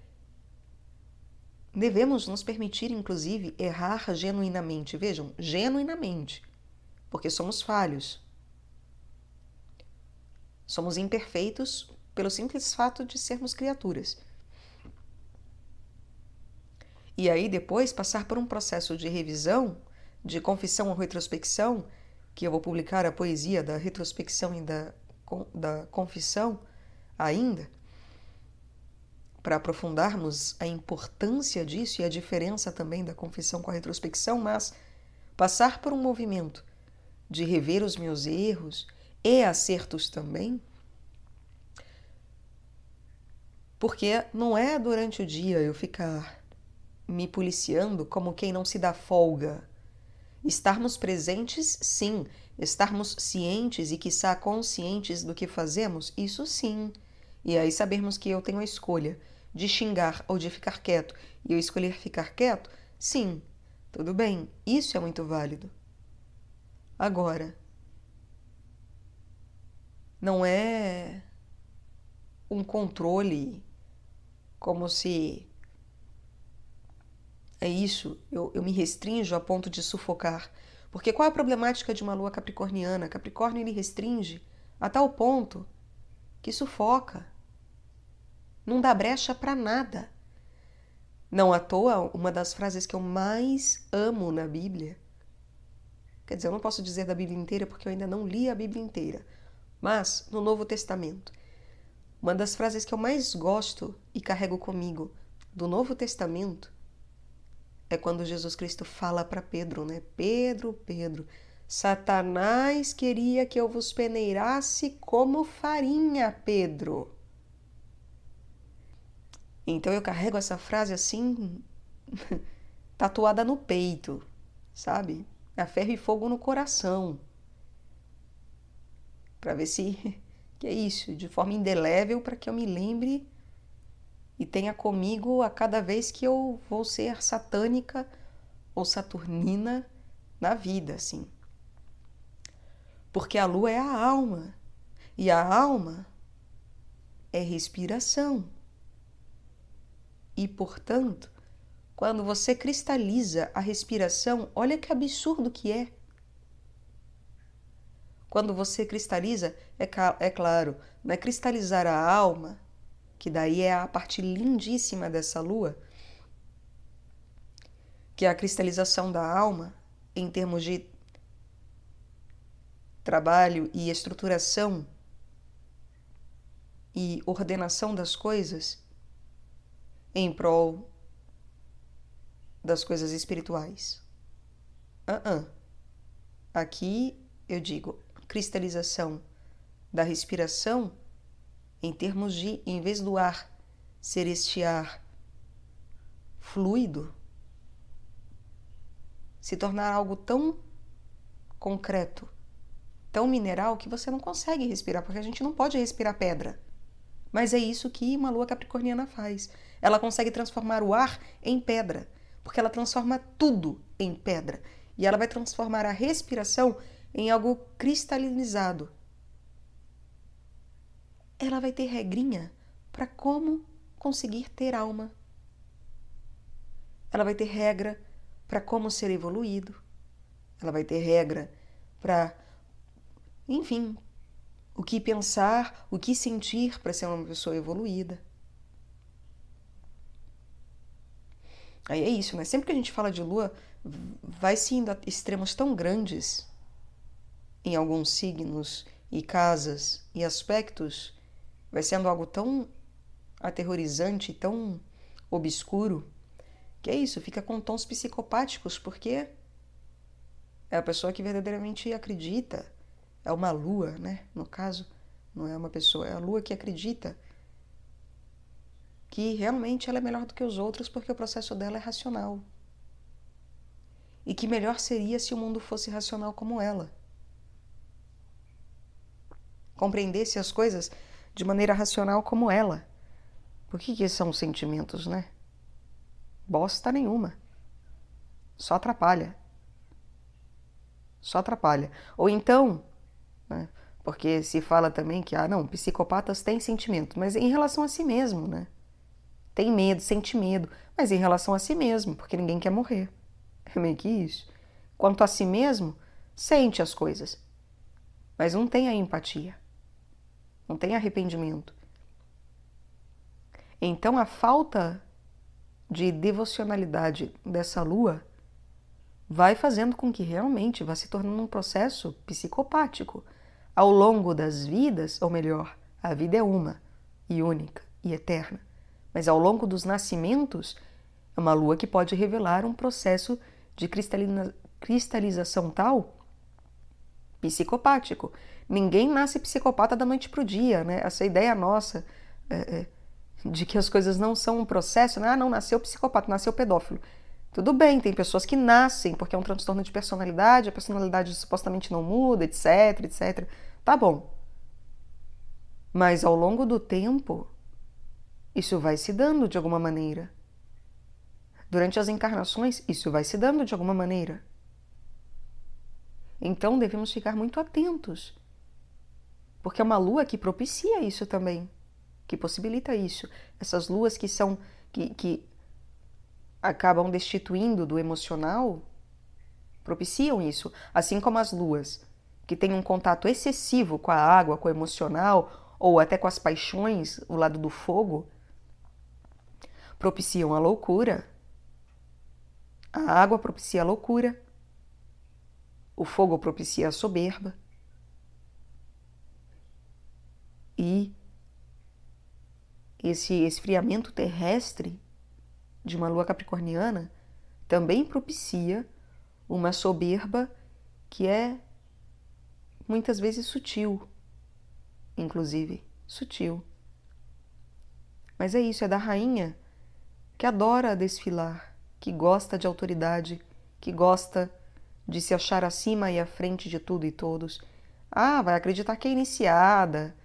devemos nos permitir, inclusive, errar genuinamente. Vejam, genuinamente. Porque somos falhos. Somos imperfeitos pelo simples fato de sermos criaturas. E aí, depois, passar por um processo de revisão de Confissão à Retrospecção, que eu vou publicar a poesia da retrospecção e da, da confissão ainda, para aprofundarmos a importância disso e a diferença também da confissão com a retrospecção, mas passar por um movimento de rever os meus erros e acertos também, porque não é durante o dia eu ficar me policiando como quem não se dá folga Estarmos presentes, sim. Estarmos cientes e, quiçá, conscientes do que fazemos, isso sim. E aí sabermos que eu tenho a escolha de xingar ou de ficar quieto e eu escolher ficar quieto, sim, tudo bem, isso é muito válido. Agora, não é um controle como se é isso, eu, eu me restrinjo a ponto de sufocar. Porque qual é a problemática de uma lua capricorniana? Capricórnio ele restringe a tal ponto que sufoca. Não dá brecha para nada. Não à toa, uma das frases que eu mais amo na Bíblia. Quer dizer, eu não posso dizer da Bíblia inteira porque eu ainda não li a Bíblia inteira. Mas no Novo Testamento, uma das frases que eu mais gosto e carrego comigo do Novo Testamento é quando Jesus Cristo fala para Pedro, né? Pedro, Pedro, Satanás queria que eu vos peneirasse como farinha, Pedro. Então eu carrego essa frase assim, tatuada no peito, sabe? A ferro e fogo no coração. Para ver se que é isso, de forma indelével, para que eu me lembre e tenha comigo a cada vez que eu vou ser satânica ou saturnina na vida, assim. Porque a lua é a alma e a alma é respiração. E, portanto, quando você cristaliza a respiração, olha que absurdo que é. Quando você cristaliza, é, é claro, não é cristalizar a alma que daí é a parte lindíssima dessa lua, que é a cristalização da alma em termos de trabalho e estruturação e ordenação das coisas em prol das coisas espirituais. Uh -uh. Aqui eu digo cristalização da respiração em termos de, em vez do ar ser este ar fluido, se tornar algo tão concreto, tão mineral, que você não consegue respirar, porque a gente não pode respirar pedra. Mas é isso que uma lua capricorniana faz. Ela consegue transformar o ar em pedra, porque ela transforma tudo em pedra. E ela vai transformar a respiração em algo cristalinizado, ela vai ter regrinha para como conseguir ter alma. Ela vai ter regra para como ser evoluído. Ela vai ter regra para, enfim, o que pensar, o que sentir para ser uma pessoa evoluída. Aí é isso, né? Sempre que a gente fala de lua, vai se indo a extremos tão grandes em alguns signos e casas e aspectos vai sendo algo tão aterrorizante, tão obscuro, que é isso, fica com tons psicopáticos, porque é a pessoa que verdadeiramente acredita, é uma lua, né? No caso, não é uma pessoa, é a lua que acredita que realmente ela é melhor do que os outros porque o processo dela é racional. E que melhor seria se o mundo fosse racional como ela. Compreendesse as coisas de maneira racional como ela. O que, que são sentimentos, né? Bosta nenhuma. Só atrapalha. Só atrapalha. Ou então, né, porque se fala também que, ah, não, psicopatas têm sentimento, mas em relação a si mesmo, né? Tem medo, sente medo, mas em relação a si mesmo, porque ninguém quer morrer. É meio que isso. Quanto a si mesmo, sente as coisas, mas não tem a empatia não tem arrependimento. Então a falta de devocionalidade dessa lua vai fazendo com que realmente vá se tornando um processo psicopático ao longo das vidas, ou melhor, a vida é uma e única e eterna, mas ao longo dos nascimentos é uma lua que pode revelar um processo de cristalização tal psicopático. Ninguém nasce psicopata da noite para o dia, né? Essa ideia nossa é, é, de que as coisas não são um processo, né? Ah, não, nasceu psicopata, nasceu pedófilo. Tudo bem, tem pessoas que nascem porque é um transtorno de personalidade, a personalidade supostamente não muda, etc, etc. Tá bom. Mas ao longo do tempo, isso vai se dando de alguma maneira. Durante as encarnações, isso vai se dando de alguma maneira. Então devemos ficar muito atentos, porque é uma lua que propicia isso também, que possibilita isso. Essas luas que são que, que acabam destituindo do emocional propiciam isso, assim como as luas que têm um contato excessivo com a água, com o emocional ou até com as paixões, o lado do fogo, propiciam a loucura. A água propicia a loucura. O fogo propicia a soberba e esse esfriamento terrestre de uma lua capricorniana também propicia uma soberba que é muitas vezes sutil, inclusive sutil. Mas é isso, é da rainha que adora desfilar, que gosta de autoridade, que gosta de se achar acima e à frente de tudo e todos. Ah, vai acreditar que é iniciada,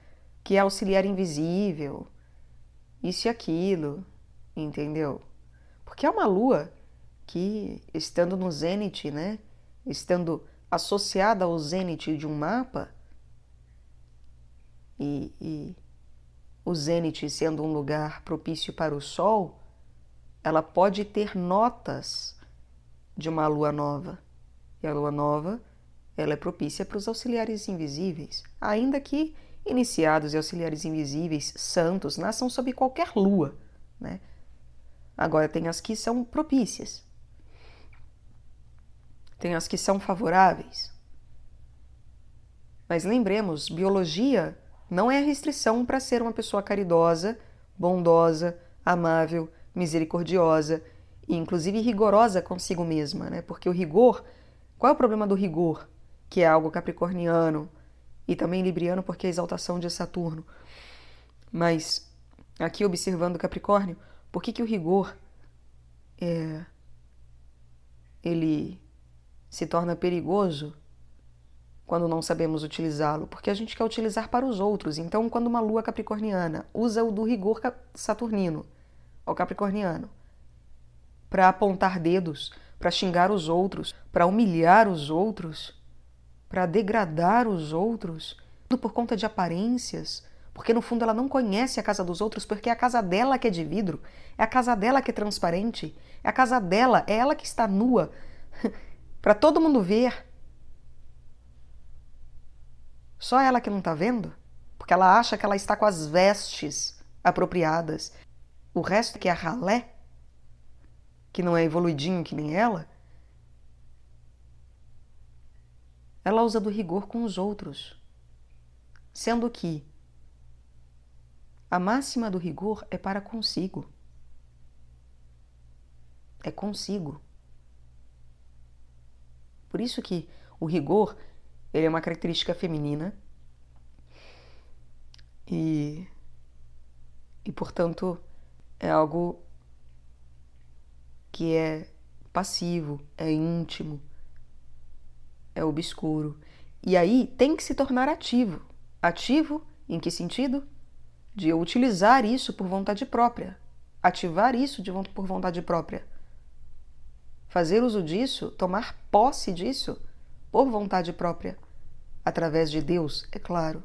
que é auxiliar invisível, isso e aquilo, entendeu? Porque é uma lua que, estando no zênite, né? Estando associada ao zênite de um mapa, e, e o zênite sendo um lugar propício para o sol, ela pode ter notas de uma lua nova. E a lua nova, ela é propícia para os auxiliares invisíveis, ainda que iniciados e auxiliares invisíveis santos nasçam sob qualquer lua, né? Agora tem as que são propícias. Tem as que são favoráveis. Mas lembremos, biologia não é a restrição para ser uma pessoa caridosa, bondosa, amável, misericordiosa e inclusive rigorosa consigo mesma, né? Porque o rigor qual é o problema do rigor, que é algo capricorniano e também libriano, porque é a exaltação de Saturno? Mas, aqui observando Capricórnio, por que, que o rigor é, ele se torna perigoso quando não sabemos utilizá-lo? Porque a gente quer utilizar para os outros. Então, quando uma lua capricorniana usa o do rigor saturnino, ou capricorniano, para apontar dedos para xingar os outros, para humilhar os outros, para degradar os outros, tudo por conta de aparências, porque no fundo ela não conhece a casa dos outros, porque é a casa dela que é de vidro, é a casa dela que é transparente, é a casa dela, é ela que está nua, para todo mundo ver. Só ela que não está vendo, porque ela acha que ela está com as vestes apropriadas. O resto que é ralé que não é evoluidinho que nem ela, ela usa do rigor com os outros. Sendo que a máxima do rigor é para consigo. É consigo. Por isso que o rigor, ele é uma característica feminina. E e portanto, é algo que é passivo, é íntimo, é obscuro. E aí tem que se tornar ativo. Ativo em que sentido? De eu utilizar isso por vontade própria, ativar isso de, por vontade própria. Fazer uso disso, tomar posse disso por vontade própria, através de Deus, é claro.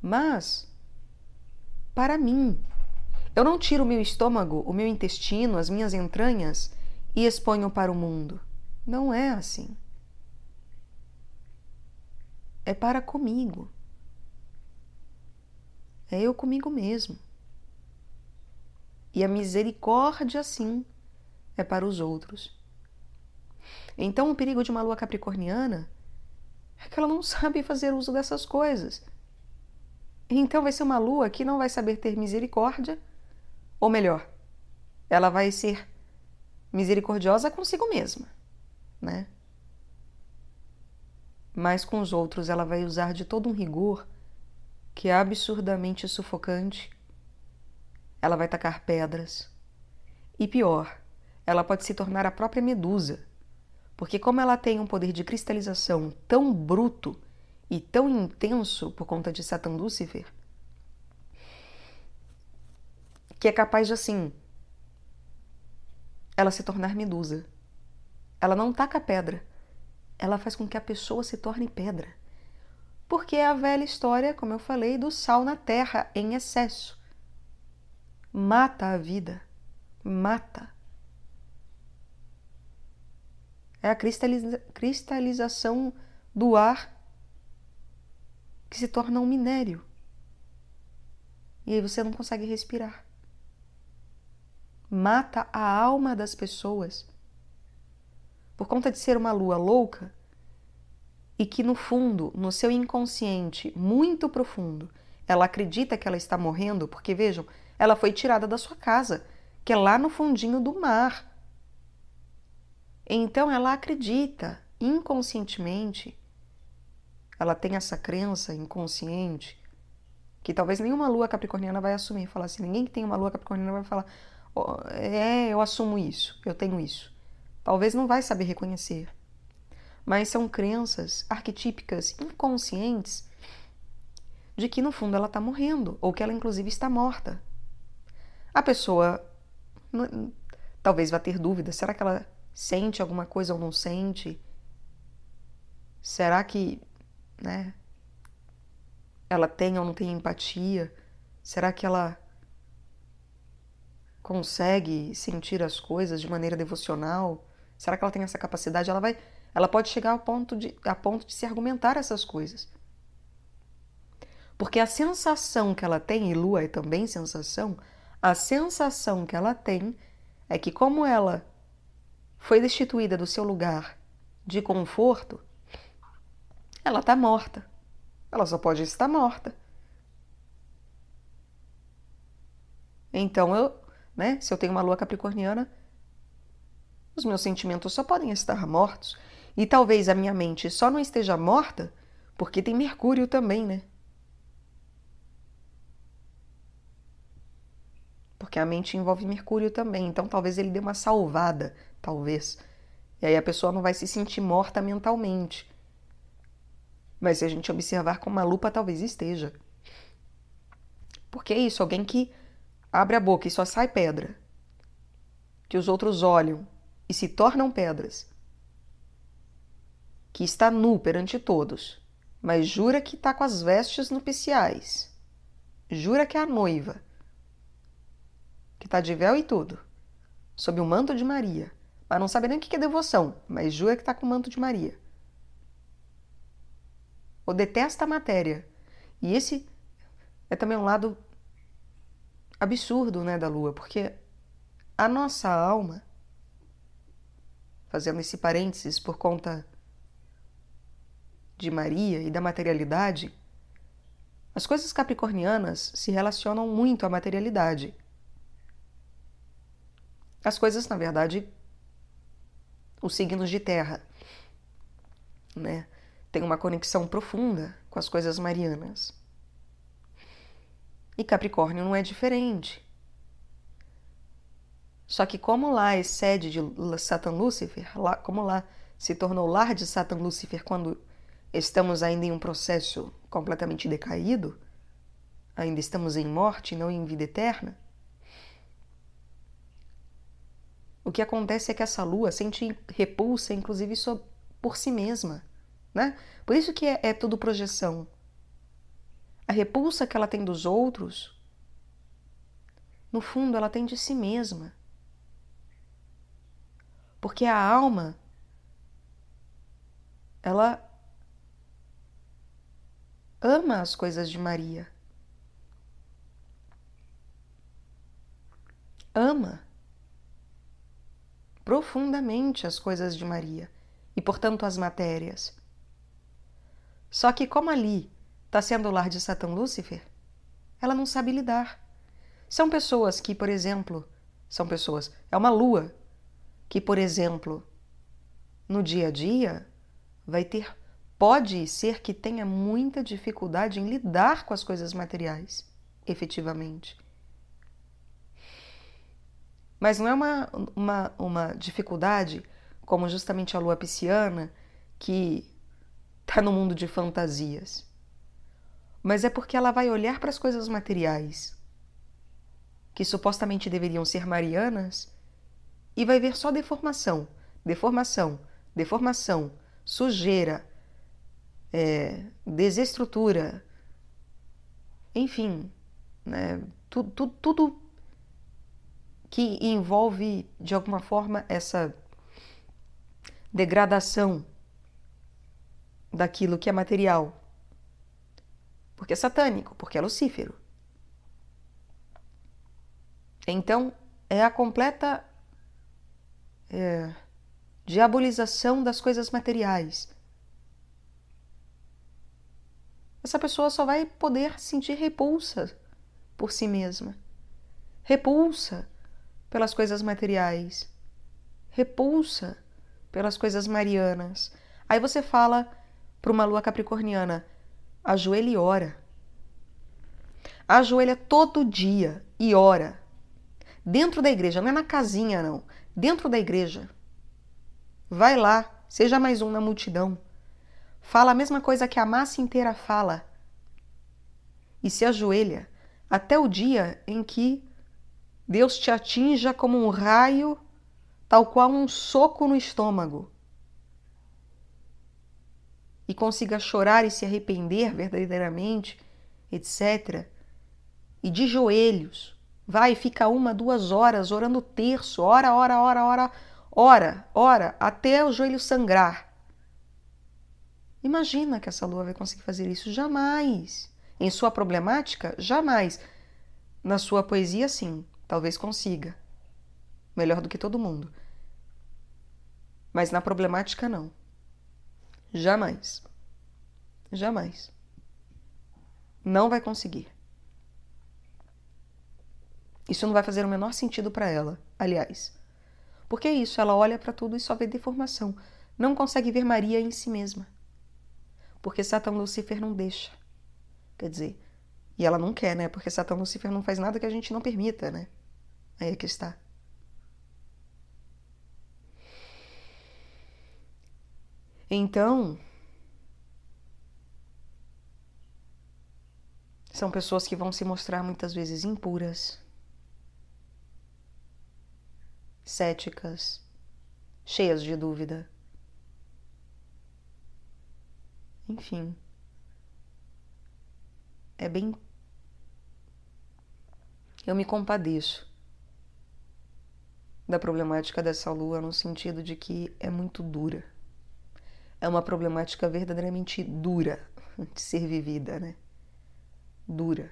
Mas, para mim, eu não tiro o meu estômago, o meu intestino, as minhas entranhas e exponho para o mundo. Não é assim. É para comigo. É eu comigo mesmo. E a misericórdia, sim, é para os outros. Então, o perigo de uma lua capricorniana é que ela não sabe fazer uso dessas coisas. Então, vai ser uma lua que não vai saber ter misericórdia ou melhor, ela vai ser misericordiosa consigo mesma, né? Mas com os outros ela vai usar de todo um rigor que é absurdamente sufocante. Ela vai tacar pedras. E pior, ela pode se tornar a própria medusa, porque como ela tem um poder de cristalização tão bruto e tão intenso por conta de Satan Lúcifer, que é capaz de assim ela se tornar medusa. Ela não taca pedra. Ela faz com que a pessoa se torne pedra. Porque é a velha história, como eu falei, do sal na terra em excesso. Mata a vida. Mata. É a cristaliza cristalização do ar que se torna um minério. E aí você não consegue respirar mata a alma das pessoas por conta de ser uma lua louca e que no fundo, no seu inconsciente muito profundo, ela acredita que ela está morrendo, porque vejam, ela foi tirada da sua casa, que é lá no fundinho do mar. Então ela acredita inconscientemente, ela tem essa crença inconsciente, que talvez nenhuma lua capricorniana vai assumir, falar assim, ninguém que tem uma lua capricorniana vai falar, é, eu assumo isso, eu tenho isso. Talvez não vai saber reconhecer. Mas são crenças arquetípicas inconscientes de que no fundo ela está morrendo, ou que ela inclusive está morta. A pessoa talvez vá ter dúvida: será que ela sente alguma coisa ou não sente? Será que né, ela tem ou não tem empatia? Será que ela consegue sentir as coisas de maneira devocional? Será que ela tem essa capacidade? Ela vai, ela pode chegar ao ponto de, a ponto de se argumentar essas coisas. Porque a sensação que ela tem, e lua é também sensação, a sensação que ela tem é que, como ela foi destituída do seu lugar de conforto, ela está morta. Ela só pode estar morta. Então eu, né? Se eu tenho uma lua capricorniana, os meus sentimentos só podem estar mortos. E talvez a minha mente só não esteja morta porque tem Mercúrio também, né? Porque a mente envolve Mercúrio também. Então talvez ele dê uma salvada, talvez. E aí a pessoa não vai se sentir morta mentalmente. Mas se a gente observar com uma lupa, talvez esteja. Porque é isso, alguém que abre a boca e só sai pedra, que os outros olham e se tornam pedras, que está nu perante todos, mas jura que está com as vestes nupciais, jura que é a noiva, que está de véu e tudo, sob o manto de Maria, mas não sabe nem o que é devoção, mas jura que está com o manto de Maria. Ou detesta a matéria. E esse é também um lado absurdo, né, da lua, porque a nossa alma, fazendo esse parênteses por conta de Maria e da materialidade, as coisas capricornianas se relacionam muito à materialidade. As coisas, na verdade, os signos de terra, né? Tem uma conexão profunda com as coisas marianas. E Capricórnio não é diferente. Só que como lá é sede de Satan Lúcifer, lá, como lá se tornou lar de Satan Lúcifer quando estamos ainda em um processo completamente decaído, ainda estamos em morte, não em vida eterna, o que acontece é que essa lua sente repulsa, inclusive, por si mesma. Né? Por isso que é, é tudo projeção a repulsa que ela tem dos outros, no fundo ela tem de si mesma. Porque a alma, ela ama as coisas de Maria. Ama profundamente as coisas de Maria e, portanto, as matérias. Só que, como ali Está sendo o lar de Satã Lúcifer? Ela não sabe lidar. São pessoas que, por exemplo, são pessoas, é uma lua que, por exemplo, no dia a dia vai ter pode ser que tenha muita dificuldade em lidar com as coisas materiais, efetivamente. Mas não é uma, uma, uma dificuldade como justamente a lua pisciana, que está no mundo de fantasias mas é porque ela vai olhar para as coisas materiais, que supostamente deveriam ser marianas, e vai ver só deformação, deformação, deformação, sujeira, é, desestrutura, enfim, né, tudo, tudo, tudo que envolve de alguma forma essa degradação daquilo que é material porque é satânico, porque é lucífero. Então, é a completa é, diabolização das coisas materiais. Essa pessoa só vai poder sentir repulsa por si mesma, repulsa pelas coisas materiais, repulsa pelas coisas marianas. Aí você fala para uma lua capricorniana: Ajoelha e ora. Ajoelha todo dia e ora. Dentro da igreja, não é na casinha, não. Dentro da igreja. Vai lá, seja mais um na multidão. Fala a mesma coisa que a massa inteira fala. E se ajoelha até o dia em que Deus te atinja como um raio, tal qual um soco no estômago e consiga chorar e se arrepender verdadeiramente, etc. E de joelhos, vai, fica uma, duas horas orando o terço, ora, ora, ora, ora, ora, ora, até o joelho sangrar. Imagina que essa lua vai conseguir fazer isso? Jamais. Em sua problemática, jamais. Na sua poesia, sim, talvez consiga. Melhor do que todo mundo. Mas na problemática, não. Jamais. Jamais. Não vai conseguir. Isso não vai fazer o menor sentido para ela, aliás. Porque é isso, ela olha para tudo e só vê deformação. Não consegue ver Maria em si mesma. Porque Satã Lúcifer não deixa. Quer dizer, e ela não quer, né? Porque Satã Lúcifer não faz nada que a gente não permita, né? Aí é que está. Então, são pessoas que vão se mostrar muitas vezes impuras, céticas, cheias de dúvida. Enfim, é bem. Eu me compadeço da problemática dessa lua no sentido de que é muito dura é uma problemática verdadeiramente dura de ser vivida, né? Dura.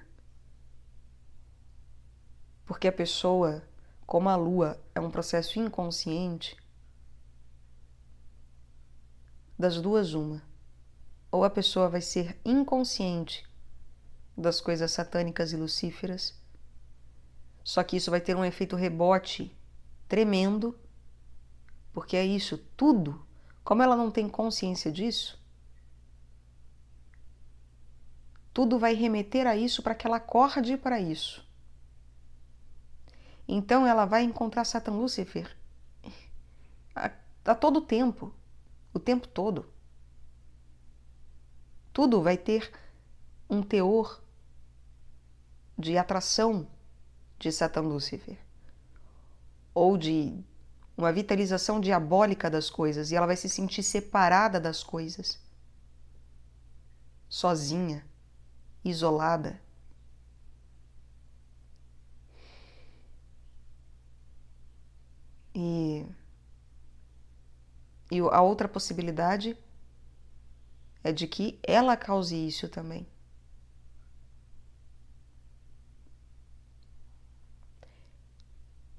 Porque a pessoa, como a lua, é um processo inconsciente, das duas, uma. Ou a pessoa vai ser inconsciente das coisas satânicas e lucíferas, só que isso vai ter um efeito rebote tremendo, porque é isso, tudo como ela não tem consciência disso, tudo vai remeter a isso para que ela acorde para isso. Então ela vai encontrar Satan Lúcifer a, a todo tempo, o tempo todo. Tudo vai ter um teor de atração de Satan Lúcifer ou de uma vitalização diabólica das coisas e ela vai se sentir separada das coisas, sozinha, isolada. E, e a outra possibilidade é de que ela cause isso também.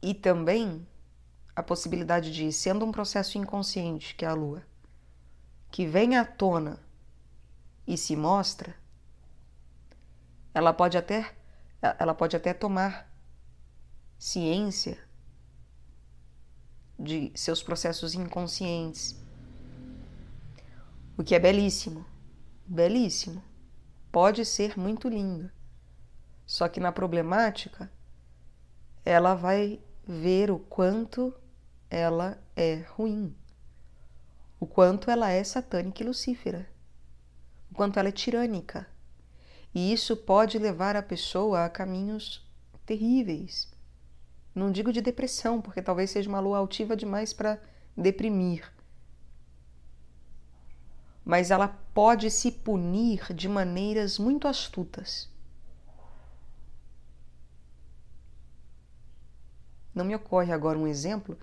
E também a possibilidade de, sendo um processo inconsciente, que é a lua, que vem à tona e se mostra, ela pode até ela pode até tomar ciência de seus processos inconscientes. O que é belíssimo, belíssimo. Pode ser muito lindo. Só que na problemática, ela vai ver o quanto ela é ruim, o quanto ela é satânica e lucífera, o quanto ela é tirânica. E isso pode levar a pessoa a caminhos terríveis. Não digo de depressão, porque talvez seja uma lua altiva demais para deprimir. Mas ela pode se punir de maneiras muito astutas. Não me ocorre agora um exemplo,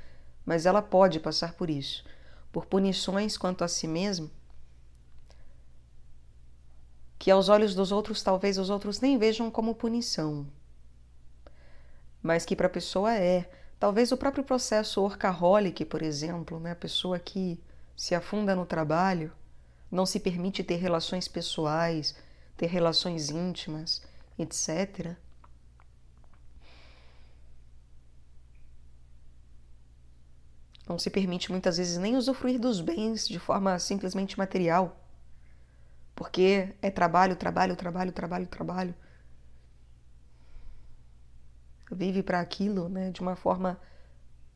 mas ela pode passar por isso, por punições quanto a si mesma, que aos olhos dos outros talvez os outros nem vejam como punição, mas que para a pessoa é. Talvez o próprio processo workaholic, por exemplo, né? a pessoa que se afunda no trabalho, não se permite ter relações pessoais, ter relações íntimas, etc. Não se permite muitas vezes nem usufruir dos bens de forma simplesmente material, porque é trabalho, trabalho, trabalho, trabalho, trabalho. Vive para aquilo, né, de uma forma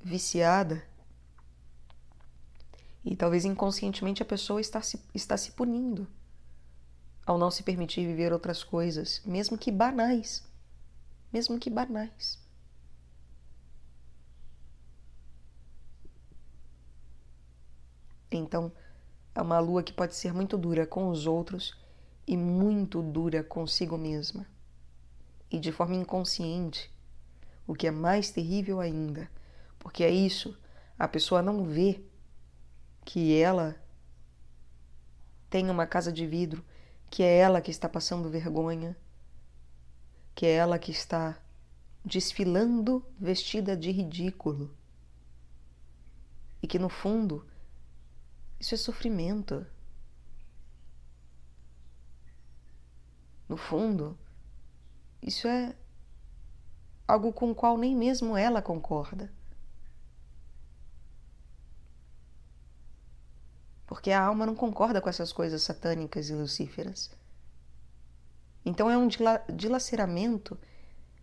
viciada. E talvez inconscientemente a pessoa está se, está se punindo ao não se permitir viver outras coisas, mesmo que banais. Mesmo que banais. Então, é uma lua que pode ser muito dura com os outros e muito dura consigo mesma. E de forma inconsciente, o que é mais terrível ainda, porque é isso, a pessoa não vê que ela tem uma casa de vidro, que é ela que está passando vergonha, que é ela que está desfilando vestida de ridículo. E que no fundo isso é sofrimento. No fundo, isso é algo com o qual nem mesmo ela concorda. Porque a alma não concorda com essas coisas satânicas e lucíferas. Então é um dilaceramento,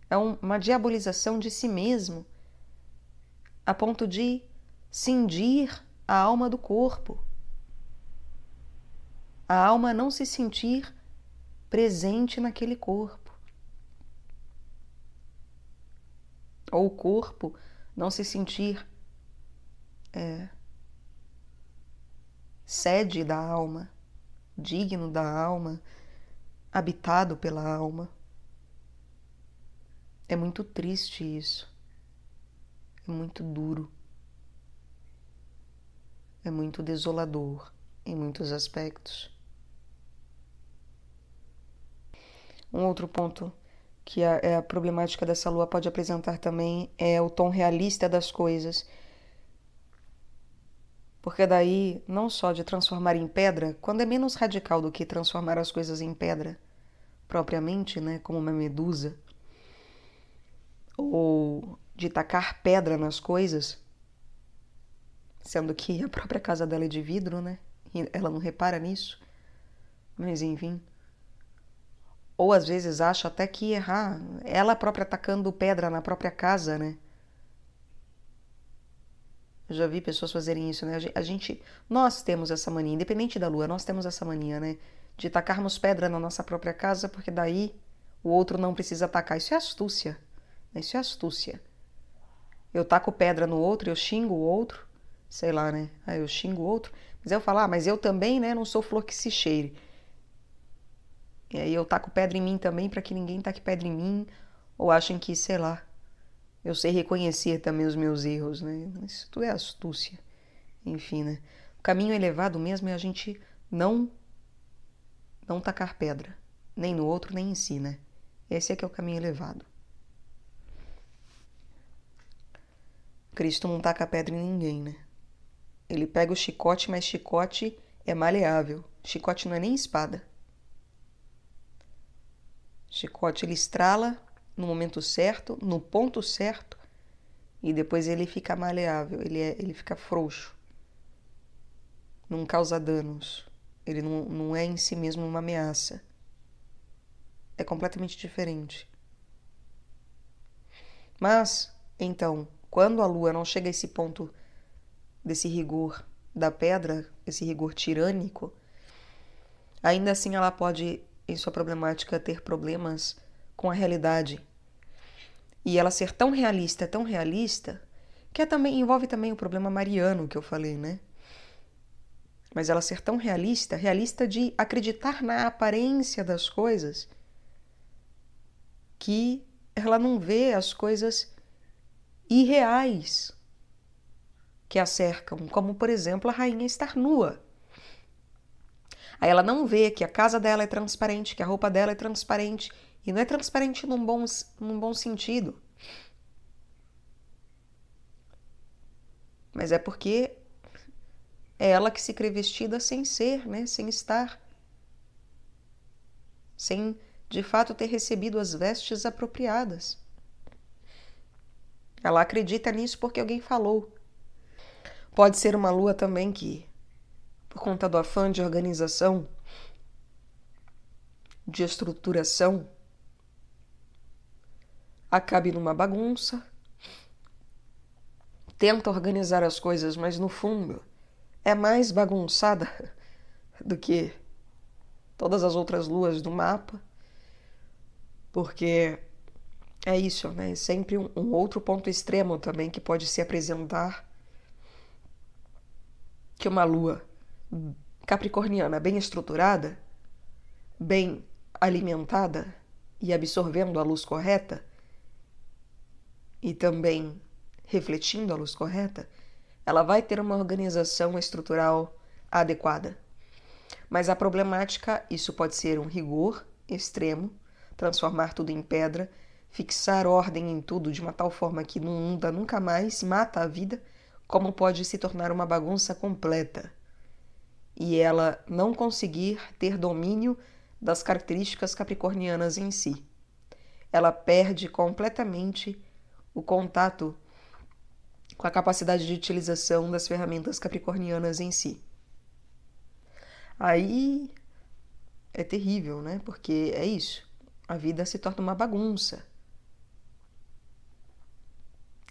é uma diabolização de si mesmo, a ponto de cindir a alma do corpo a alma não se sentir presente naquele corpo. Ou o corpo não se sentir é, sede da alma, digno da alma, habitado pela alma. É muito triste isso. É muito duro. É muito desolador em muitos aspectos. Um outro ponto que a, é a problemática dessa lua pode apresentar também é o tom realista das coisas. Porque daí, não só de transformar em pedra, quando é menos radical do que transformar as coisas em pedra, propriamente, né, como uma medusa, ou de tacar pedra nas coisas, sendo que a própria casa dela é de vidro, né? E ela não repara nisso. Mas enfim ou às vezes acho até que errar, ela própria atacando pedra na própria casa, né? Eu já vi pessoas fazerem isso, né? A gente, nós temos essa mania, independente da lua, nós temos essa mania, né? De tacarmos pedra na nossa própria casa, porque daí o outro não precisa atacar. Isso é astúcia. Né? Isso é astúcia. Eu taco pedra no outro, eu xingo o outro, sei lá, né? Aí eu xingo o outro. Mas eu falo, ah, mas eu também, né? Não sou flor que se cheire. E aí eu taco pedra em mim também para que ninguém taque pedra em mim ou achem que, sei lá, eu sei reconhecer também os meus erros, né? Isso tudo é astúcia. Enfim, né? O caminho elevado mesmo é a gente não não tacar pedra, nem no outro, nem em si, né? Esse é que é o caminho elevado. Cristo não taca pedra em ninguém, né? Ele pega o chicote, mas chicote é maleável. Chicote não é nem espada chicote, ele estrala no momento certo, no ponto certo, e depois ele fica maleável, ele, é, ele fica frouxo, não causa danos, ele não, não é em si mesmo uma ameaça. É completamente diferente. Mas, então, quando a lua não chega a esse ponto desse rigor da pedra, esse rigor tirânico, ainda assim ela pode em sua problemática ter problemas com a realidade. E ela ser tão realista, tão realista, que é também, envolve também o problema mariano que eu falei, né? Mas ela ser tão realista, realista de acreditar na aparência das coisas, que ela não vê as coisas irreais que a cercam, como por exemplo a rainha estar nua. Aí ela não vê que a casa dela é transparente, que a roupa dela é transparente. E não é transparente num bom, num bom sentido. Mas é porque é ela que se crê vestida sem ser, né? sem estar. Sem de fato ter recebido as vestes apropriadas. Ela acredita nisso porque alguém falou. Pode ser uma lua também que por conta do afã de organização, de estruturação, acabe numa bagunça, tenta organizar as coisas, mas no fundo é mais bagunçada do que todas as outras luas do mapa, porque é isso, né? É Sempre um, um, outro ponto extremo também que pode se apresentar que uma lua capricorniana bem estruturada, bem alimentada e absorvendo a luz correta, e também refletindo a luz correta, ela vai ter uma organização estrutural adequada. Mas a problemática, isso pode ser um rigor extremo, transformar tudo em pedra, fixar ordem em tudo de uma tal forma que não muda nunca mais, mata a vida, como pode se tornar uma bagunça completa e ela não conseguir ter domínio das características capricornianas em si. Ela perde completamente o contato com a capacidade de utilização das ferramentas capricornianas em si. Aí é terrível, né? Porque é isso. A vida se torna uma bagunça.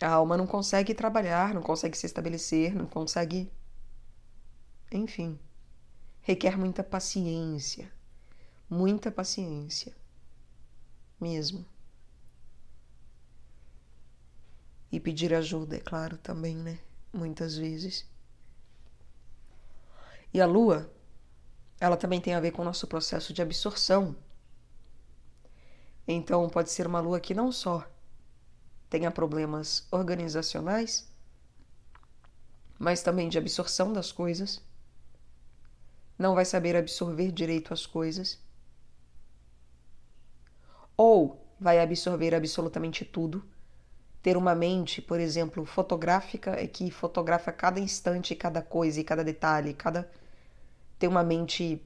A alma não consegue trabalhar, não consegue se estabelecer, não consegue. Enfim requer muita paciência, muita paciência mesmo. E pedir ajuda, é claro, também, né? Muitas vezes. E a lua, ela também tem a ver com o nosso processo de absorção. Então, pode ser uma lua que não só tenha problemas organizacionais, mas também de absorção das coisas, não vai saber absorver direito as coisas. Ou vai absorver absolutamente tudo. Ter uma mente, por exemplo, fotográfica, é que fotografa cada instante, cada coisa e cada detalhe, cada. ter uma mente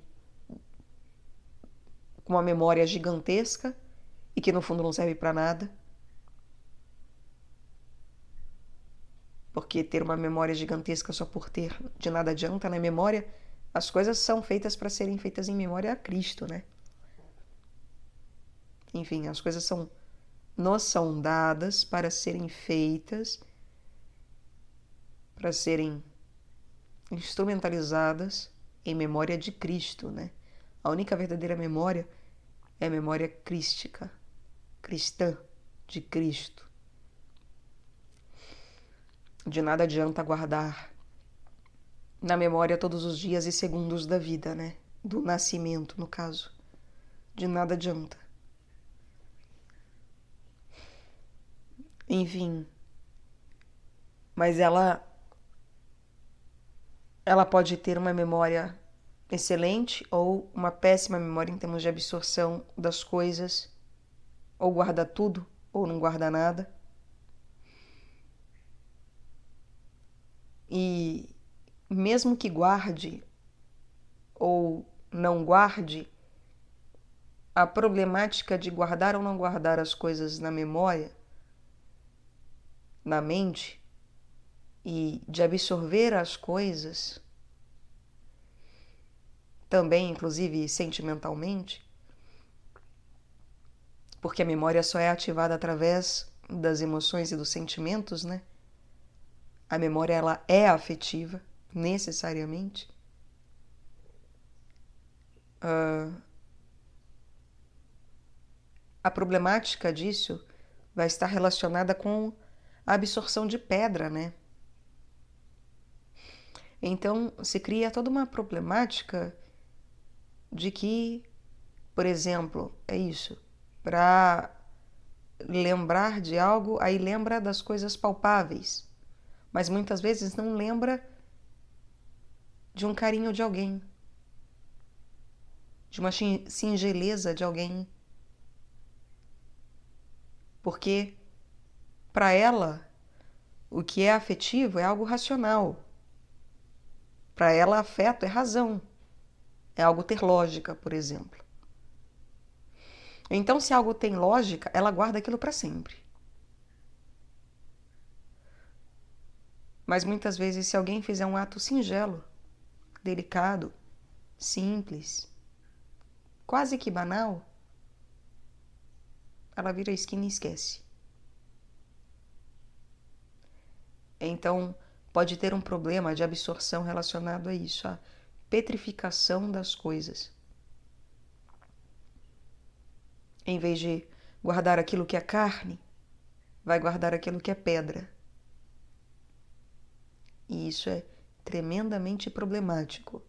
com uma memória gigantesca e que no fundo não serve para nada. Porque ter uma memória gigantesca só por ter de nada adianta, né? Memória as coisas são feitas para serem feitas em memória a Cristo, né? Enfim, as coisas são nos são dadas para serem feitas, para serem instrumentalizadas em memória de Cristo, né? A única verdadeira memória é a memória crística, cristã de Cristo. De nada adianta guardar na memória todos os dias e segundos da vida, né? Do nascimento, no caso. De nada adianta. Enfim. Mas ela. Ela pode ter uma memória excelente ou uma péssima memória em termos de absorção das coisas, ou guarda tudo ou não guarda nada. E mesmo que guarde ou não guarde, a problemática de guardar ou não guardar as coisas na memória, na mente, e de absorver as coisas, também, inclusive sentimentalmente, porque a memória só é ativada através das emoções e dos sentimentos, né? A memória ela é afetiva necessariamente. Uh, a problemática disso vai estar relacionada com a absorção de pedra, né? Então se cria toda uma problemática de que, por exemplo, é isso, para lembrar de algo, aí lembra das coisas palpáveis, mas muitas vezes não lembra de um carinho de alguém, de uma singeleza de alguém. Porque, para ela, o que é afetivo é algo racional. Para ela, afeto é razão, é algo ter lógica, por exemplo. Então, se algo tem lógica, ela guarda aquilo para sempre. Mas muitas vezes, se alguém fizer um ato singelo, delicado, simples, quase que banal, ela vira a esquina e esquece. Então, pode ter um problema de absorção relacionado a isso, a petrificação das coisas. Em vez de guardar aquilo que é carne, vai guardar aquilo que é pedra. E isso é tremendamente problemático.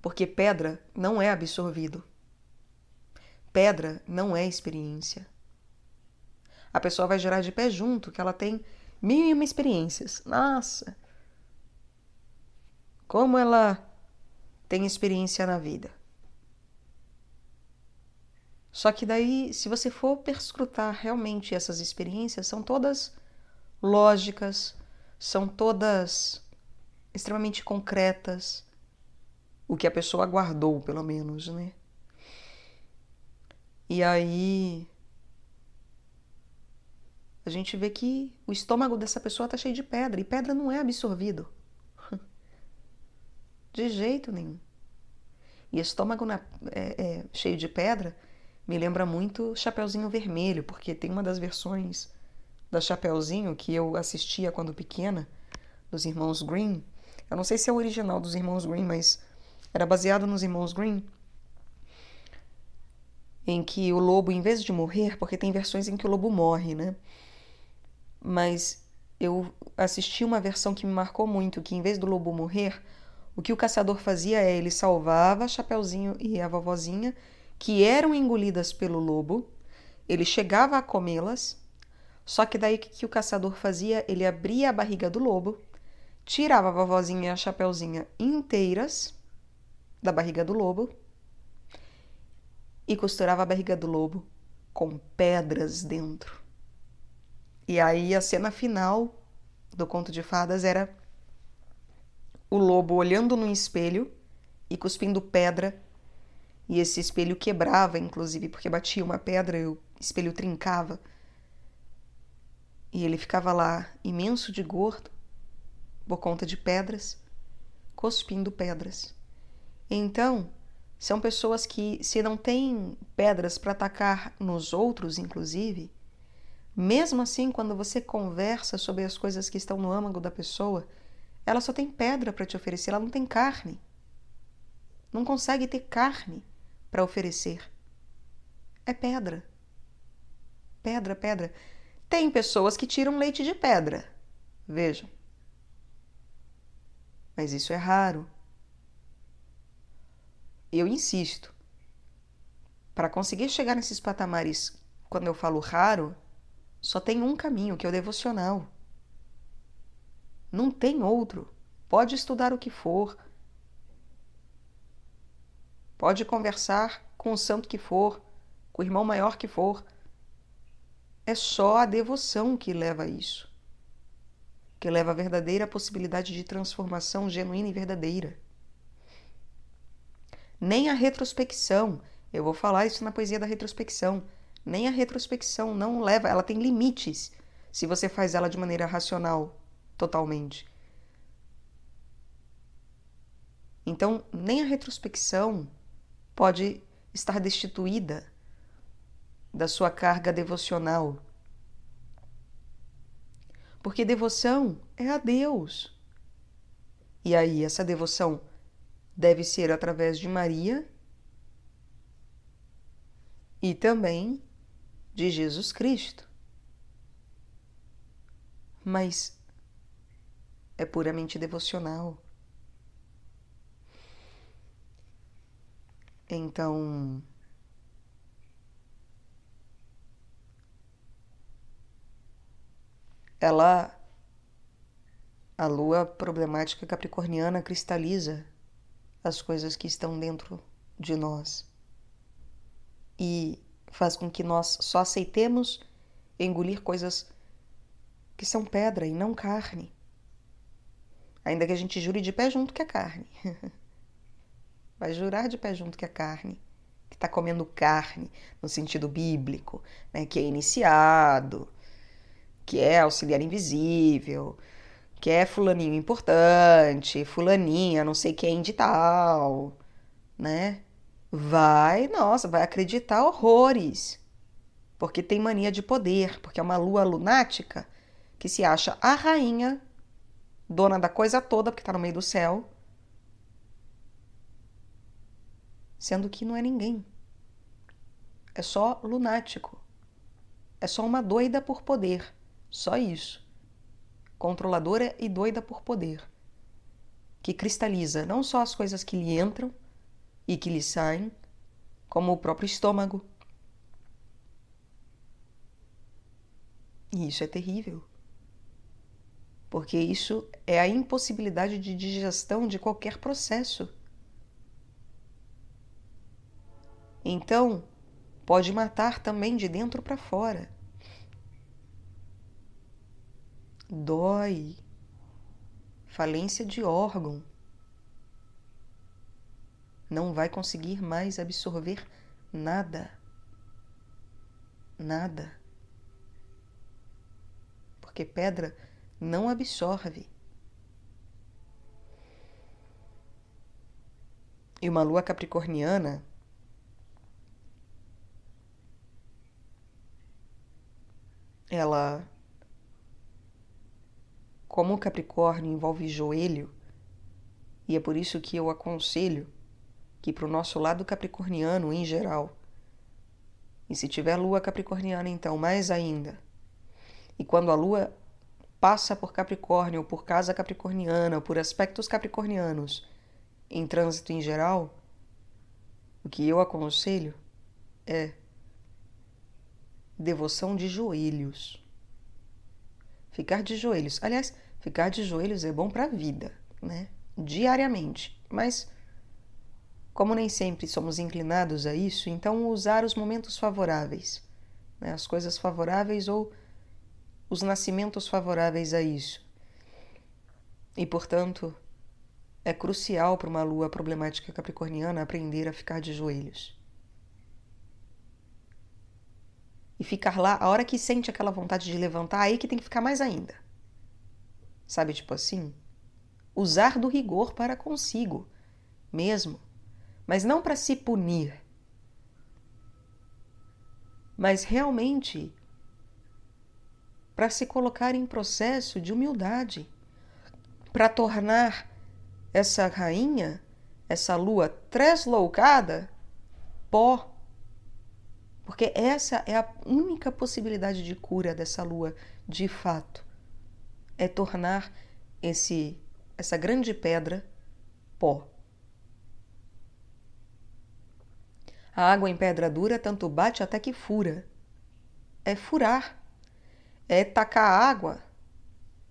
Porque pedra não é absorvido. Pedra não é experiência. A pessoa vai gerar de pé junto que ela tem mil e uma experiências. Nossa! Como ela tem experiência na vida. Só que daí, se você for perscrutar realmente essas experiências, são todas lógicas, são todas extremamente concretas, o que a pessoa aguardou, pelo menos, né? E aí a gente vê que o estômago dessa pessoa está cheio de pedra e pedra não é absorvido. De jeito nenhum. E estômago na, é, é, cheio de pedra me lembra muito Chapeuzinho Vermelho, porque tem uma das versões da Chapeuzinho, que eu assistia quando pequena, dos Irmãos Green. Eu não sei se é o original dos Irmãos Green, mas era baseado nos Irmãos Green. Em que o lobo, em vez de morrer, porque tem versões em que o lobo morre, né? Mas eu assisti uma versão que me marcou muito, que em vez do lobo morrer, o que o caçador fazia é ele salvava a Chapeuzinho e a vovozinha, que eram engolidas pelo lobo, ele chegava a comê-las só que daí que, que o caçador fazia? Ele abria a barriga do lobo, tirava a vovozinha e a chapeuzinha inteiras da barriga do lobo e costurava a barriga do lobo com pedras dentro. E aí a cena final do conto de fadas era o lobo olhando no espelho e cuspindo pedra. E esse espelho quebrava, inclusive, porque batia uma pedra e o espelho trincava. E ele ficava lá, imenso de gordo, por conta de pedras, cuspindo pedras. Então, são pessoas que, se não têm pedras para atacar nos outros, inclusive, mesmo assim, quando você conversa sobre as coisas que estão no âmago da pessoa, ela só tem pedra para te oferecer, ela não tem carne. Não consegue ter carne para oferecer. É pedra. Pedra, pedra. Tem pessoas que tiram leite de pedra, vejam. Mas isso é raro. Eu insisto. Para conseguir chegar nesses patamares, quando eu falo raro, só tem um caminho, que é o devocional. Não tem outro. Pode estudar o que for. Pode conversar com o santo que for, com o irmão maior que for. É só a devoção que leva a isso, que leva a verdadeira possibilidade de transformação genuína e verdadeira. Nem a retrospecção, eu vou falar isso na poesia da retrospecção, nem a retrospecção não leva, ela tem limites se você faz ela de maneira racional totalmente. Então, nem a retrospecção pode estar destituída da sua carga devocional. Porque devoção é a Deus. E aí, essa devoção deve ser através de Maria e também de Jesus Cristo. Mas é puramente devocional. Então, ela a lua problemática capricorniana cristaliza as coisas que estão dentro de nós e faz com que nós só aceitemos engolir coisas que são pedra e não carne. Ainda que a gente jure de pé junto que é carne. Vai jurar de pé junto que é carne. Que está comendo carne, no sentido bíblico, né? que é iniciado, que é auxiliar invisível, que é fulaninho importante, fulaninha, não sei quem de tal, né? Vai, nossa, vai acreditar horrores. Porque tem mania de poder, porque é uma lua lunática que se acha a rainha, dona da coisa toda, porque está no meio do céu. Sendo que não é ninguém. É só lunático. É só uma doida por poder. Só isso. Controladora e doida por poder, que cristaliza não só as coisas que lhe entram e que lhe saem, como o próprio estômago. E isso é terrível. Porque isso é a impossibilidade de digestão de qualquer processo. Então, pode matar também de dentro para fora. dói, falência de órgão. Não vai conseguir mais absorver nada. Nada. Porque pedra não absorve. E uma lua capricorniana ela como o Capricórnio envolve joelho, e é por isso que eu aconselho que, para o nosso lado capricorniano em geral, e se tiver lua capricorniana, então mais ainda, e quando a lua passa por Capricórnio, ou por casa capricorniana, ou por aspectos capricornianos, em trânsito em geral, o que eu aconselho é devoção de joelhos. Ficar de joelhos. Aliás, ficar de joelhos é bom para a vida, né? Diariamente. Mas, como nem sempre somos inclinados a isso, então usar os momentos favoráveis, né? as coisas favoráveis ou os nascimentos favoráveis a isso. E, portanto, é crucial para uma lua problemática capricorniana aprender a ficar de joelhos. e ficar lá, a hora que sente aquela vontade de levantar, aí que tem que ficar mais ainda. Sabe, tipo assim? Usar do rigor para consigo, mesmo, mas não para se punir, mas realmente para se colocar em processo de humildade, para tornar essa rainha, essa lua tresloucada, pó porque essa é a única possibilidade de cura dessa lua, de fato. É tornar esse essa grande pedra pó. A água em pedra dura tanto bate até que fura. É furar. É tacar água.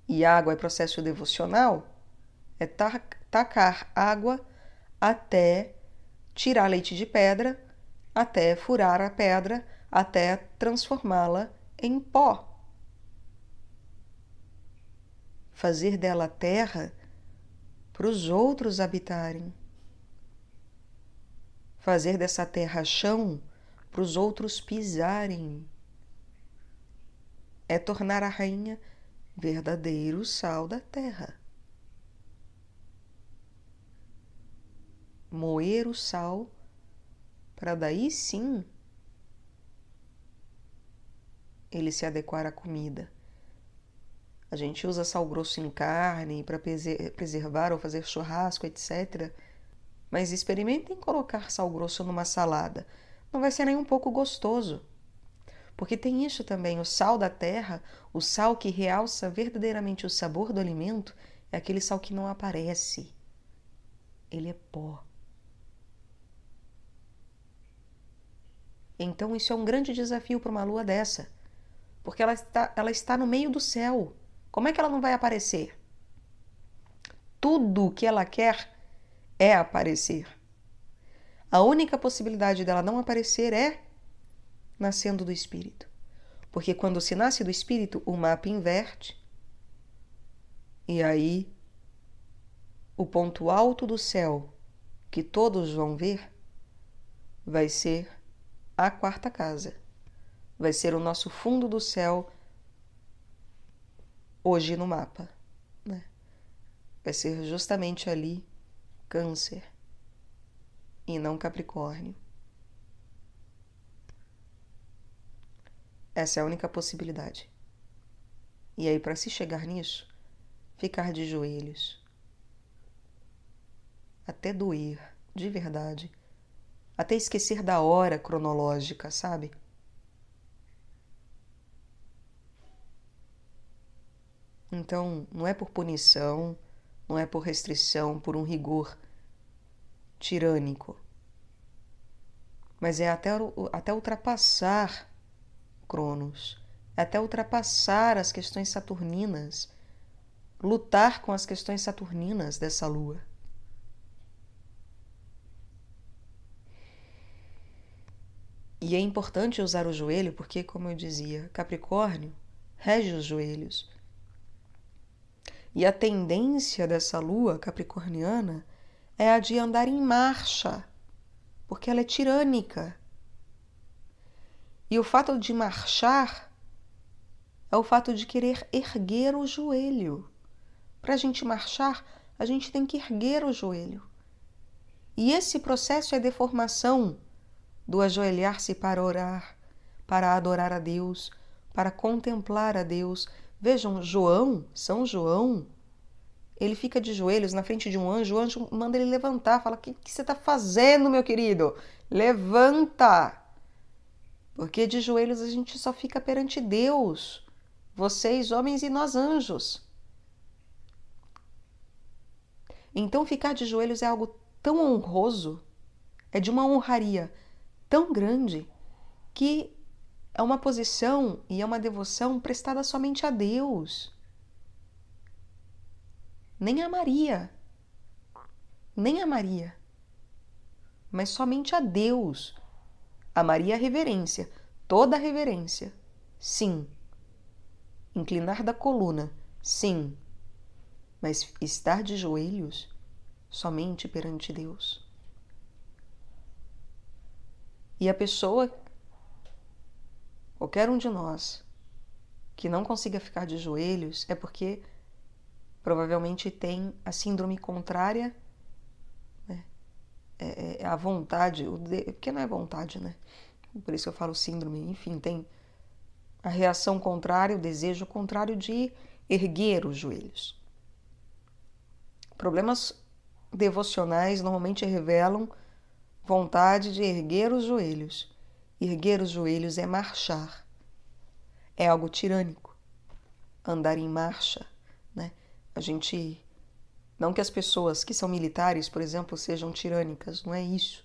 E água é processo devocional. É tacar água até tirar leite de pedra até furar a pedra, até transformá-la em pó. Fazer dela terra para os outros habitarem. Fazer dessa terra chão para os outros pisarem. É tornar a rainha verdadeiro sal da terra. Moer o sal para daí sim ele se adequar à comida. A gente usa sal grosso em carne para preservar ou fazer churrasco, etc. Mas experimentem colocar sal grosso numa salada. Não vai ser nem um pouco gostoso. Porque tem isso também: o sal da terra, o sal que realça verdadeiramente o sabor do alimento, é aquele sal que não aparece. Ele é pó. Então, isso é um grande desafio para uma lua dessa, porque ela está, ela está no meio do céu. Como é que ela não vai aparecer? Tudo que ela quer é aparecer. A única possibilidade dela não aparecer é nascendo do espírito. Porque quando se nasce do espírito, o mapa inverte. E aí, o ponto alto do céu que todos vão ver vai ser a quarta casa. Vai ser o nosso fundo do céu hoje no mapa. Né? Vai ser justamente ali Câncer e não Capricórnio. Essa é a única possibilidade. E aí, para se chegar nisso, ficar de joelhos até doer de verdade até esquecer da hora cronológica, sabe? Então, não é por punição, não é por restrição, por um rigor tirânico, mas é até, até ultrapassar Cronos, é até ultrapassar as questões saturninas, lutar com as questões saturninas dessa lua. E é importante usar o joelho porque, como eu dizia, Capricórnio rege os joelhos. E a tendência dessa lua capricorniana é a de andar em marcha, porque ela é tirânica. E o fato de marchar é o fato de querer erguer o joelho. Para a gente marchar, a gente tem que erguer o joelho. E esse processo é deformação do ajoelhar-se para orar, para adorar a Deus, para contemplar a Deus. Vejam, João, São João, ele fica de joelhos na frente de um anjo, o anjo manda ele levantar, fala: O que, que você está fazendo, meu querido? Levanta! Porque de joelhos a gente só fica perante Deus, vocês, homens, e nós, anjos. Então, ficar de joelhos é algo tão honroso, é de uma honraria tão grande que é uma posição e é uma devoção prestada somente a Deus. Nem a Maria. Nem a Maria. Mas somente a Deus. A Maria a reverência, toda a reverência. Sim. Inclinar da coluna, sim. Mas estar de joelhos somente perante Deus. E a pessoa, qualquer um de nós, que não consiga ficar de joelhos é porque provavelmente tem a síndrome contrária né? é, é, é a vontade, o de... porque não é vontade, né? Por isso eu falo síndrome, enfim, tem a reação contrária, o desejo contrário de erguer os joelhos. Problemas devocionais normalmente revelam vontade de erguer os joelhos. Erguer os joelhos é marchar. É algo tirânico. Andar em marcha, né? A gente não que as pessoas que são militares, por exemplo, sejam tirânicas, não é isso.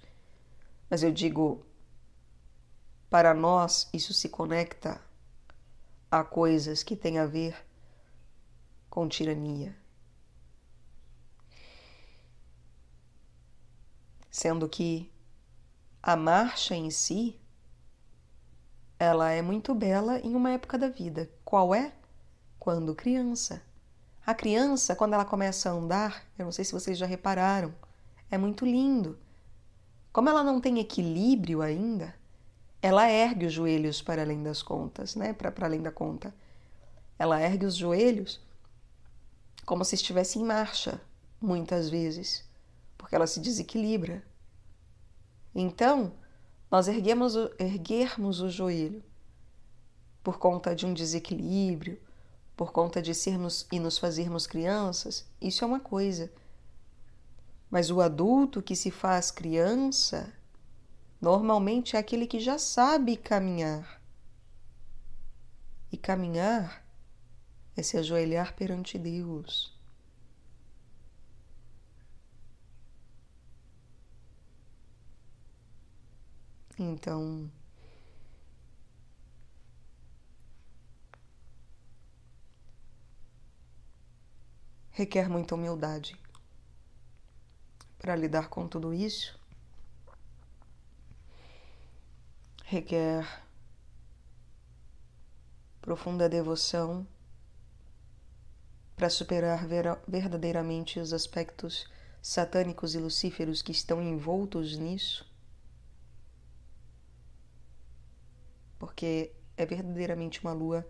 Mas eu digo para nós isso se conecta a coisas que têm a ver com tirania. Sendo que a marcha em si, ela é muito bela em uma época da vida. Qual é? Quando criança. A criança, quando ela começa a andar, eu não sei se vocês já repararam, é muito lindo. Como ela não tem equilíbrio ainda, ela ergue os joelhos para além das contas, né? Para além da conta. Ela ergue os joelhos como se estivesse em marcha, muitas vezes, porque ela se desequilibra. Então, nós erguemos, erguermos o joelho por conta de um desequilíbrio, por conta de sermos e nos fazermos crianças, isso é uma coisa. Mas o adulto que se faz criança normalmente é aquele que já sabe caminhar. E caminhar é se ajoelhar perante Deus. Então. Requer muita humildade para lidar com tudo isso. Requer profunda devoção para superar verdadeiramente os aspectos satânicos e lucíferos que estão envoltos nisso. porque é verdadeiramente uma lua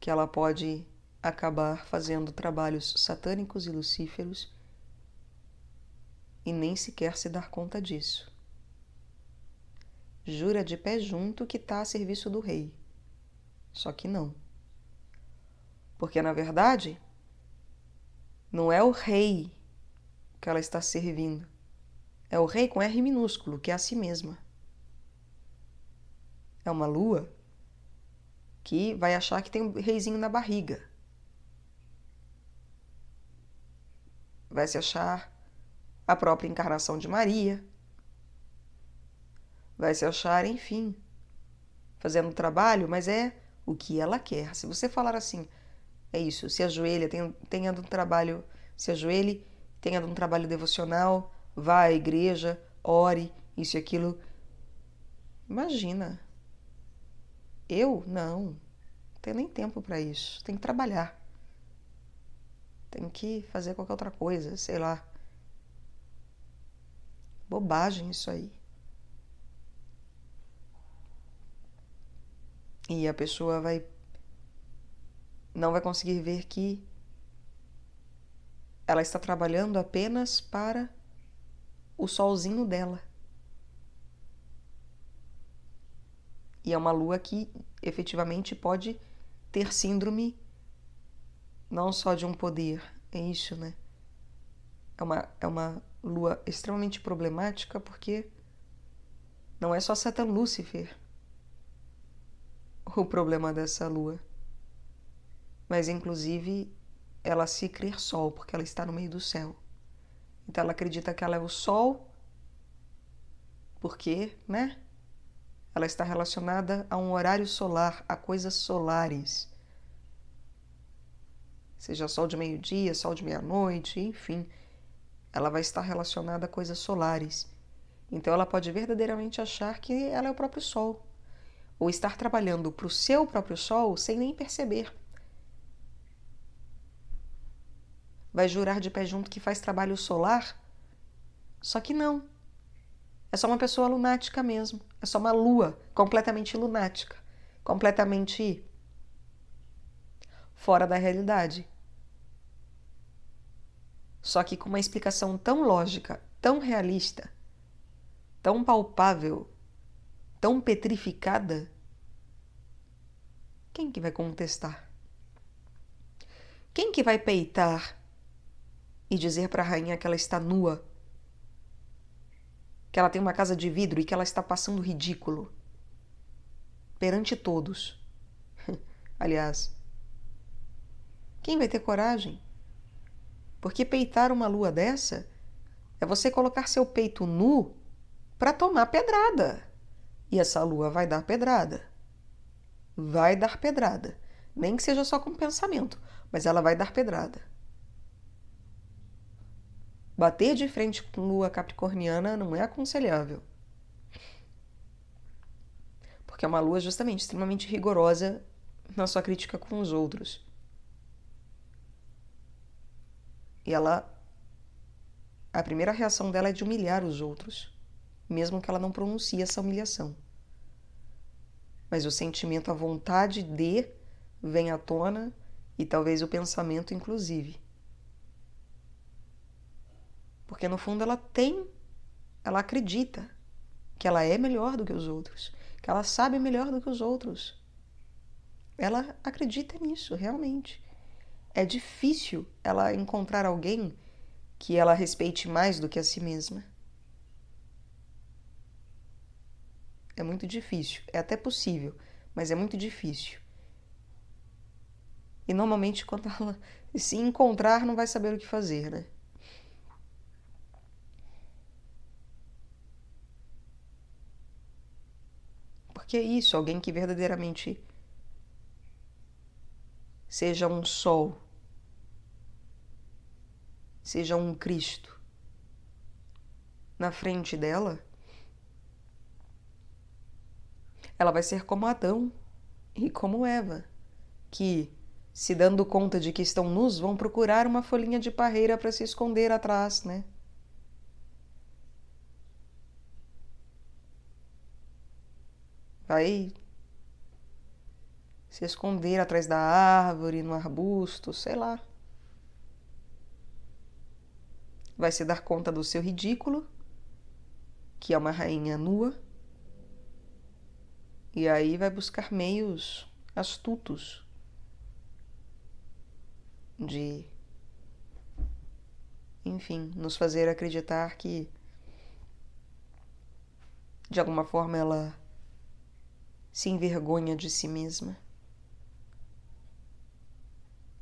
que ela pode acabar fazendo trabalhos satânicos e lucíferos e nem sequer se dar conta disso. Jura de pé junto que está a serviço do rei. Só que não. Porque, na verdade, não é o rei que ela está servindo. É o rei com R minúsculo, que é a si mesma é uma lua que vai achar que tem um reizinho na barriga. Vai se achar a própria encarnação de Maria. Vai se achar, enfim, fazendo trabalho, mas é o que ela quer. Se você falar assim, é isso, se ajoelha, tenha, um trabalho, se ajoelhe, tenha um trabalho devocional, vá à igreja, ore, isso e aquilo. Imagina eu? Não. Não tenho nem tempo para isso. Tenho que trabalhar. Tenho que fazer qualquer outra coisa, sei lá. Bobagem isso aí. E a pessoa vai. Não vai conseguir ver que ela está trabalhando apenas para o solzinho dela. E é uma lua que efetivamente pode ter síndrome não só de um poder, é isso, né? É uma, é uma lua extremamente problemática porque não é só Satan Lúcifer o problema dessa lua, mas inclusive ela se crer sol, porque ela está no meio do céu. Então ela acredita que ela é o sol, porque, né? Ela está relacionada a um horário solar, a coisas solares. Seja sol de meio-dia, sol de meia-noite, enfim, ela vai estar relacionada a coisas solares. Então ela pode verdadeiramente achar que ela é o próprio sol, ou estar trabalhando para o seu próprio sol sem nem perceber. Vai jurar de pé junto que faz trabalho solar? Só que não. É só uma pessoa lunática mesmo. É só uma lua completamente lunática, completamente fora da realidade. Só que com uma explicação tão lógica, tão realista, tão palpável, tão petrificada, quem que vai contestar? Quem que vai peitar e dizer para a rainha que ela está nua que ela tem uma casa de vidro e que ela está passando ridículo perante todos. Aliás, quem vai ter coragem? Porque peitar uma lua dessa é você colocar seu peito nu para tomar pedrada. E essa lua vai dar pedrada. Vai dar pedrada. Nem que seja só com pensamento, mas ela vai dar pedrada. Bater de frente com lua capricorniana não é aconselhável. Porque é uma lua justamente extremamente rigorosa na sua crítica com os outros. E ela. A primeira reação dela é de humilhar os outros, mesmo que ela não pronuncie essa humilhação. Mas o sentimento, a vontade de vem à tona e talvez o pensamento, inclusive. Porque no fundo ela tem, ela acredita que ela é melhor do que os outros, que ela sabe melhor do que os outros. Ela acredita nisso, realmente. É difícil ela encontrar alguém que ela respeite mais do que a si mesma. É muito difícil. É até possível, mas é muito difícil. E normalmente, quando ela se encontrar, não vai saber o que fazer, né? porque é isso, alguém que verdadeiramente seja um sol, seja um Cristo. Na frente dela, ela vai ser como Adão e como Eva, que, se dando conta de que estão nus, vão procurar uma folhinha de parreira para se esconder atrás, né? Vai se esconder atrás da árvore, no arbusto, sei lá. Vai se dar conta do seu ridículo, que é uma rainha nua, e aí vai buscar meios astutos de, enfim, nos fazer acreditar que de alguma forma ela se envergonha de si mesma.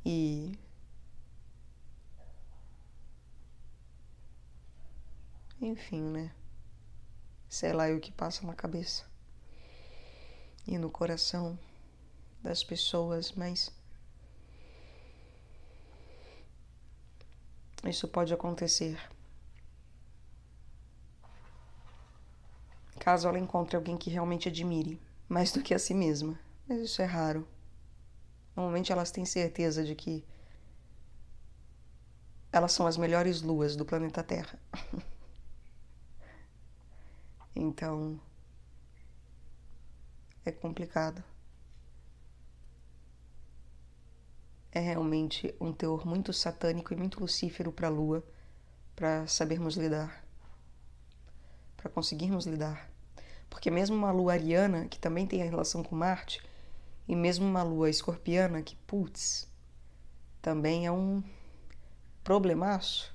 E enfim, né? Sei lá é o que passa na cabeça e no coração das pessoas, mas isso pode acontecer. Caso ela encontre alguém que realmente admire mais do que a si mesma, mas isso é raro. Normalmente elas têm certeza de que elas são as melhores luas do planeta Terra. então é complicado. É realmente um teor muito satânico e muito lucífero para a lua para sabermos lidar, para conseguirmos lidar. Porque mesmo uma lua ariana, que também tem a relação com Marte, e mesmo uma lua escorpiana, que, putz, também é um problemaço.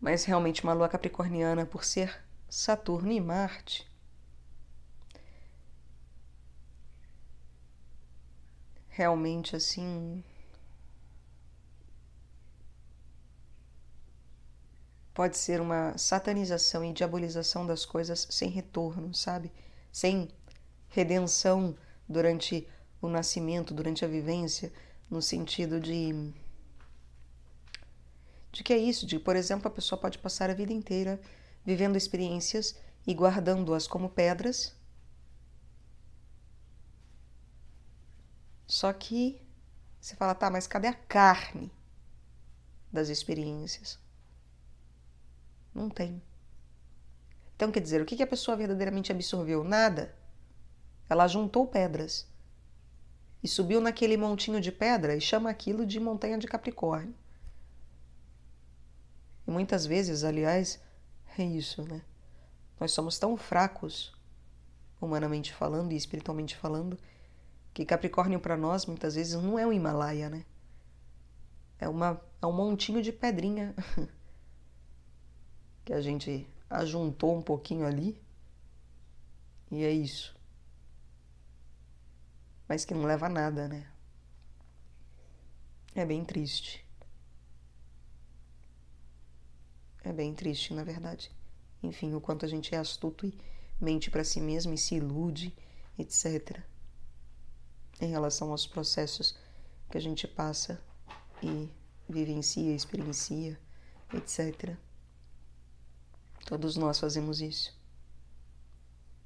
Mas realmente uma lua capricorniana, por ser Saturno e Marte, realmente assim pode ser uma satanização e diabolização das coisas sem retorno, sabe? Sem redenção durante o nascimento, durante a vivência, no sentido de de que é isso, de, por exemplo, a pessoa pode passar a vida inteira vivendo experiências e guardando-as como pedras. Só que você fala, tá, mas cadê a carne das experiências? Não tem. Então, quer dizer, o que a pessoa verdadeiramente absorveu? Nada. Ela juntou pedras e subiu naquele montinho de pedra e chama aquilo de montanha de Capricórnio. E muitas vezes, aliás, é isso, né? Nós somos tão fracos, humanamente falando e espiritualmente falando, que Capricórnio para nós muitas vezes não é um Himalaia, né? É, uma, é um montinho de pedrinha. que a gente ajuntou um pouquinho ali. E é isso. Mas que não leva a nada, né? É bem triste. É bem triste, na verdade. Enfim, o quanto a gente é astuto e mente para si mesmo e se ilude, etc. Em relação aos processos que a gente passa e vivencia, experiencia, etc. Todos nós fazemos isso.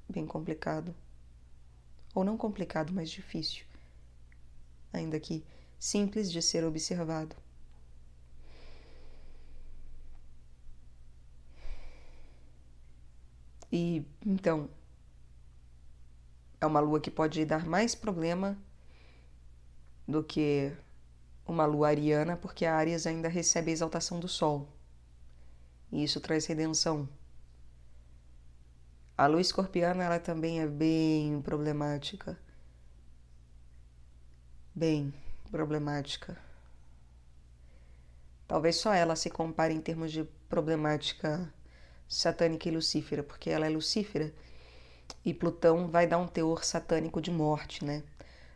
Bem complicado. Ou não complicado, mas difícil. Ainda que simples de ser observado. E então, é uma lua que pode dar mais problema do que uma lua ariana, porque a Aries ainda recebe a exaltação do Sol e isso traz redenção. A lua escorpiana ela também é bem problemática. Bem problemática. Talvez só ela se compare em termos de problemática satânica e lucífera, porque ela é lucífera e Plutão vai dar um teor satânico de morte, né?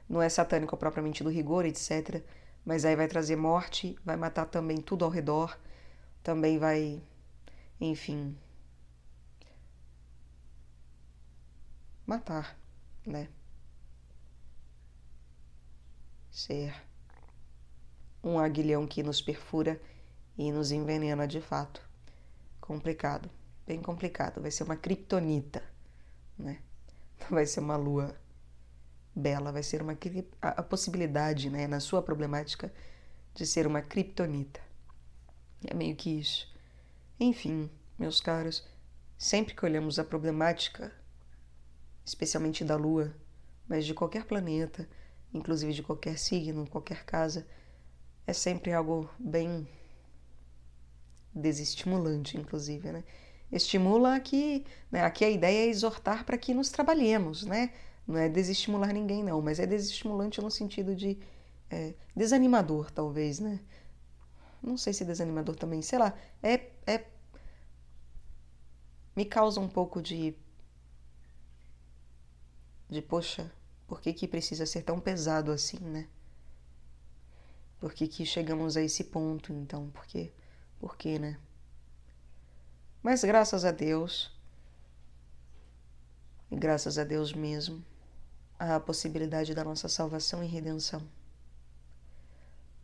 Não é satânico propriamente do rigor, etc. Mas aí vai trazer morte, vai matar também tudo ao redor, também vai enfim, matar, né? Ser um aguilhão que nos perfura e nos envenena de fato. Complicado, bem complicado. Vai ser uma criptonita, né? Não vai ser uma lua bela, vai ser uma a, a possibilidade, né, na sua problemática de ser uma criptonita. É meio que isso. Enfim, meus caros, sempre que olhamos a problemática, especialmente da Lua, mas de qualquer planeta, inclusive de qualquer signo, qualquer casa, é sempre algo bem desestimulante, inclusive, né? Estimula a que, né, aqui a ideia é exortar para que nos trabalhemos, né? Não é desestimular ninguém, não, mas é desestimulante no sentido de é, desanimador, talvez, né? Não sei se desanimador também, sei lá. É, é. Me causa um pouco de. De, poxa, por que, que precisa ser tão pesado assim, né? Por que, que chegamos a esse ponto, então? Por quê? Por quê, né? Mas graças a Deus, e graças a Deus mesmo, há a possibilidade da nossa salvação e redenção.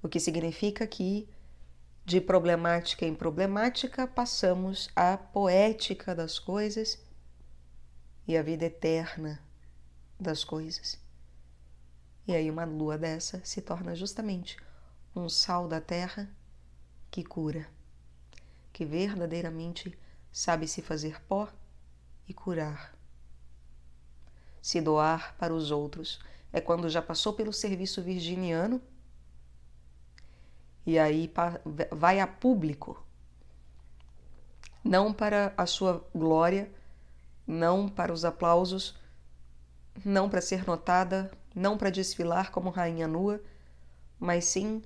O que significa que de problemática em problemática, passamos à poética das coisas e à vida eterna das coisas. E aí, uma lua dessa se torna justamente um sal da terra que cura, que verdadeiramente sabe se fazer pó e curar. Se doar para os outros é quando já passou pelo serviço virginiano e aí vai a público. Não para a sua glória, não para os aplausos, não para ser notada, não para desfilar como rainha nua, mas sim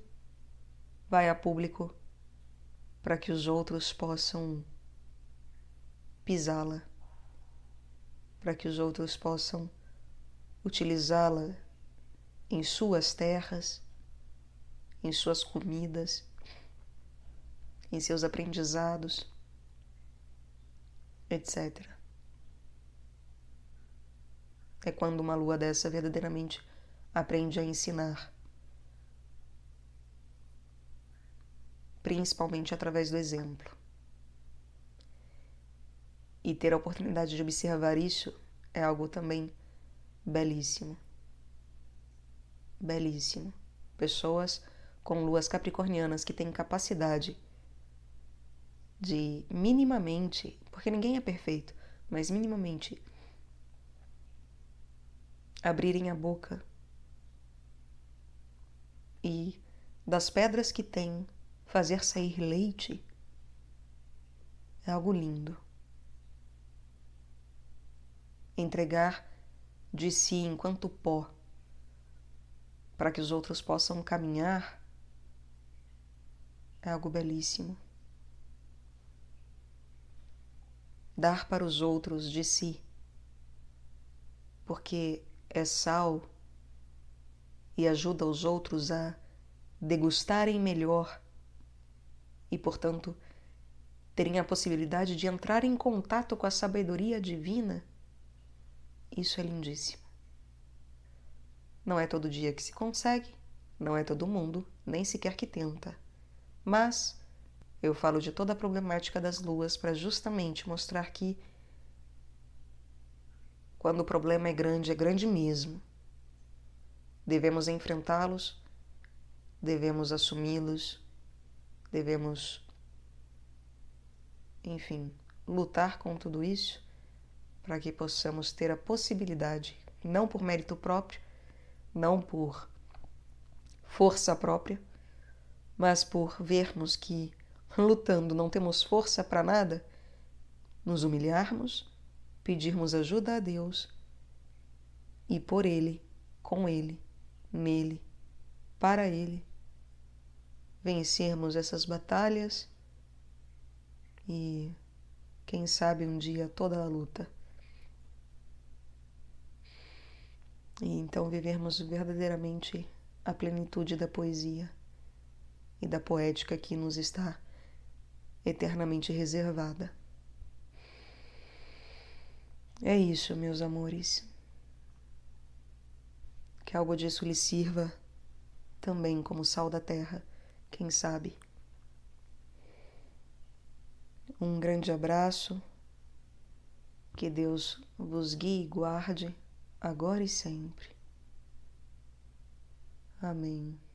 vai a público para que os outros possam pisá-la, para que os outros possam utilizá-la em suas terras em suas comidas, em seus aprendizados, etc. É quando uma lua dessa verdadeiramente aprende a ensinar, principalmente através do exemplo. E ter a oportunidade de observar isso é algo também belíssimo. Belíssimo. Pessoas com luas capricornianas que têm capacidade de minimamente, porque ninguém é perfeito, mas minimamente abrirem a boca e das pedras que tem fazer sair leite é algo lindo. Entregar de si enquanto pó para que os outros possam caminhar é algo belíssimo. Dar para os outros de si, porque é sal e ajuda os outros a degustarem melhor e, portanto, terem a possibilidade de entrar em contato com a sabedoria divina, isso é lindíssimo. Não é todo dia que se consegue, não é todo mundo, nem sequer que tenta. Mas eu falo de toda a problemática das luas para justamente mostrar que quando o problema é grande, é grande mesmo. Devemos enfrentá-los, devemos assumi-los, devemos, enfim, lutar com tudo isso para que possamos ter a possibilidade, não por mérito próprio, não por força própria, mas por vermos que, lutando, não temos força para nada, nos humilharmos, pedirmos ajuda a Deus e por Ele, com Ele, nele, para Ele, vencermos essas batalhas e, quem sabe, um dia toda a luta. E então vivermos verdadeiramente a plenitude da poesia e da poética que nos está eternamente reservada. É isso, meus amores. Que algo disso lhe sirva também como sal da terra, quem sabe. Um grande abraço. Que Deus vos guie e guarde agora e sempre. Amém.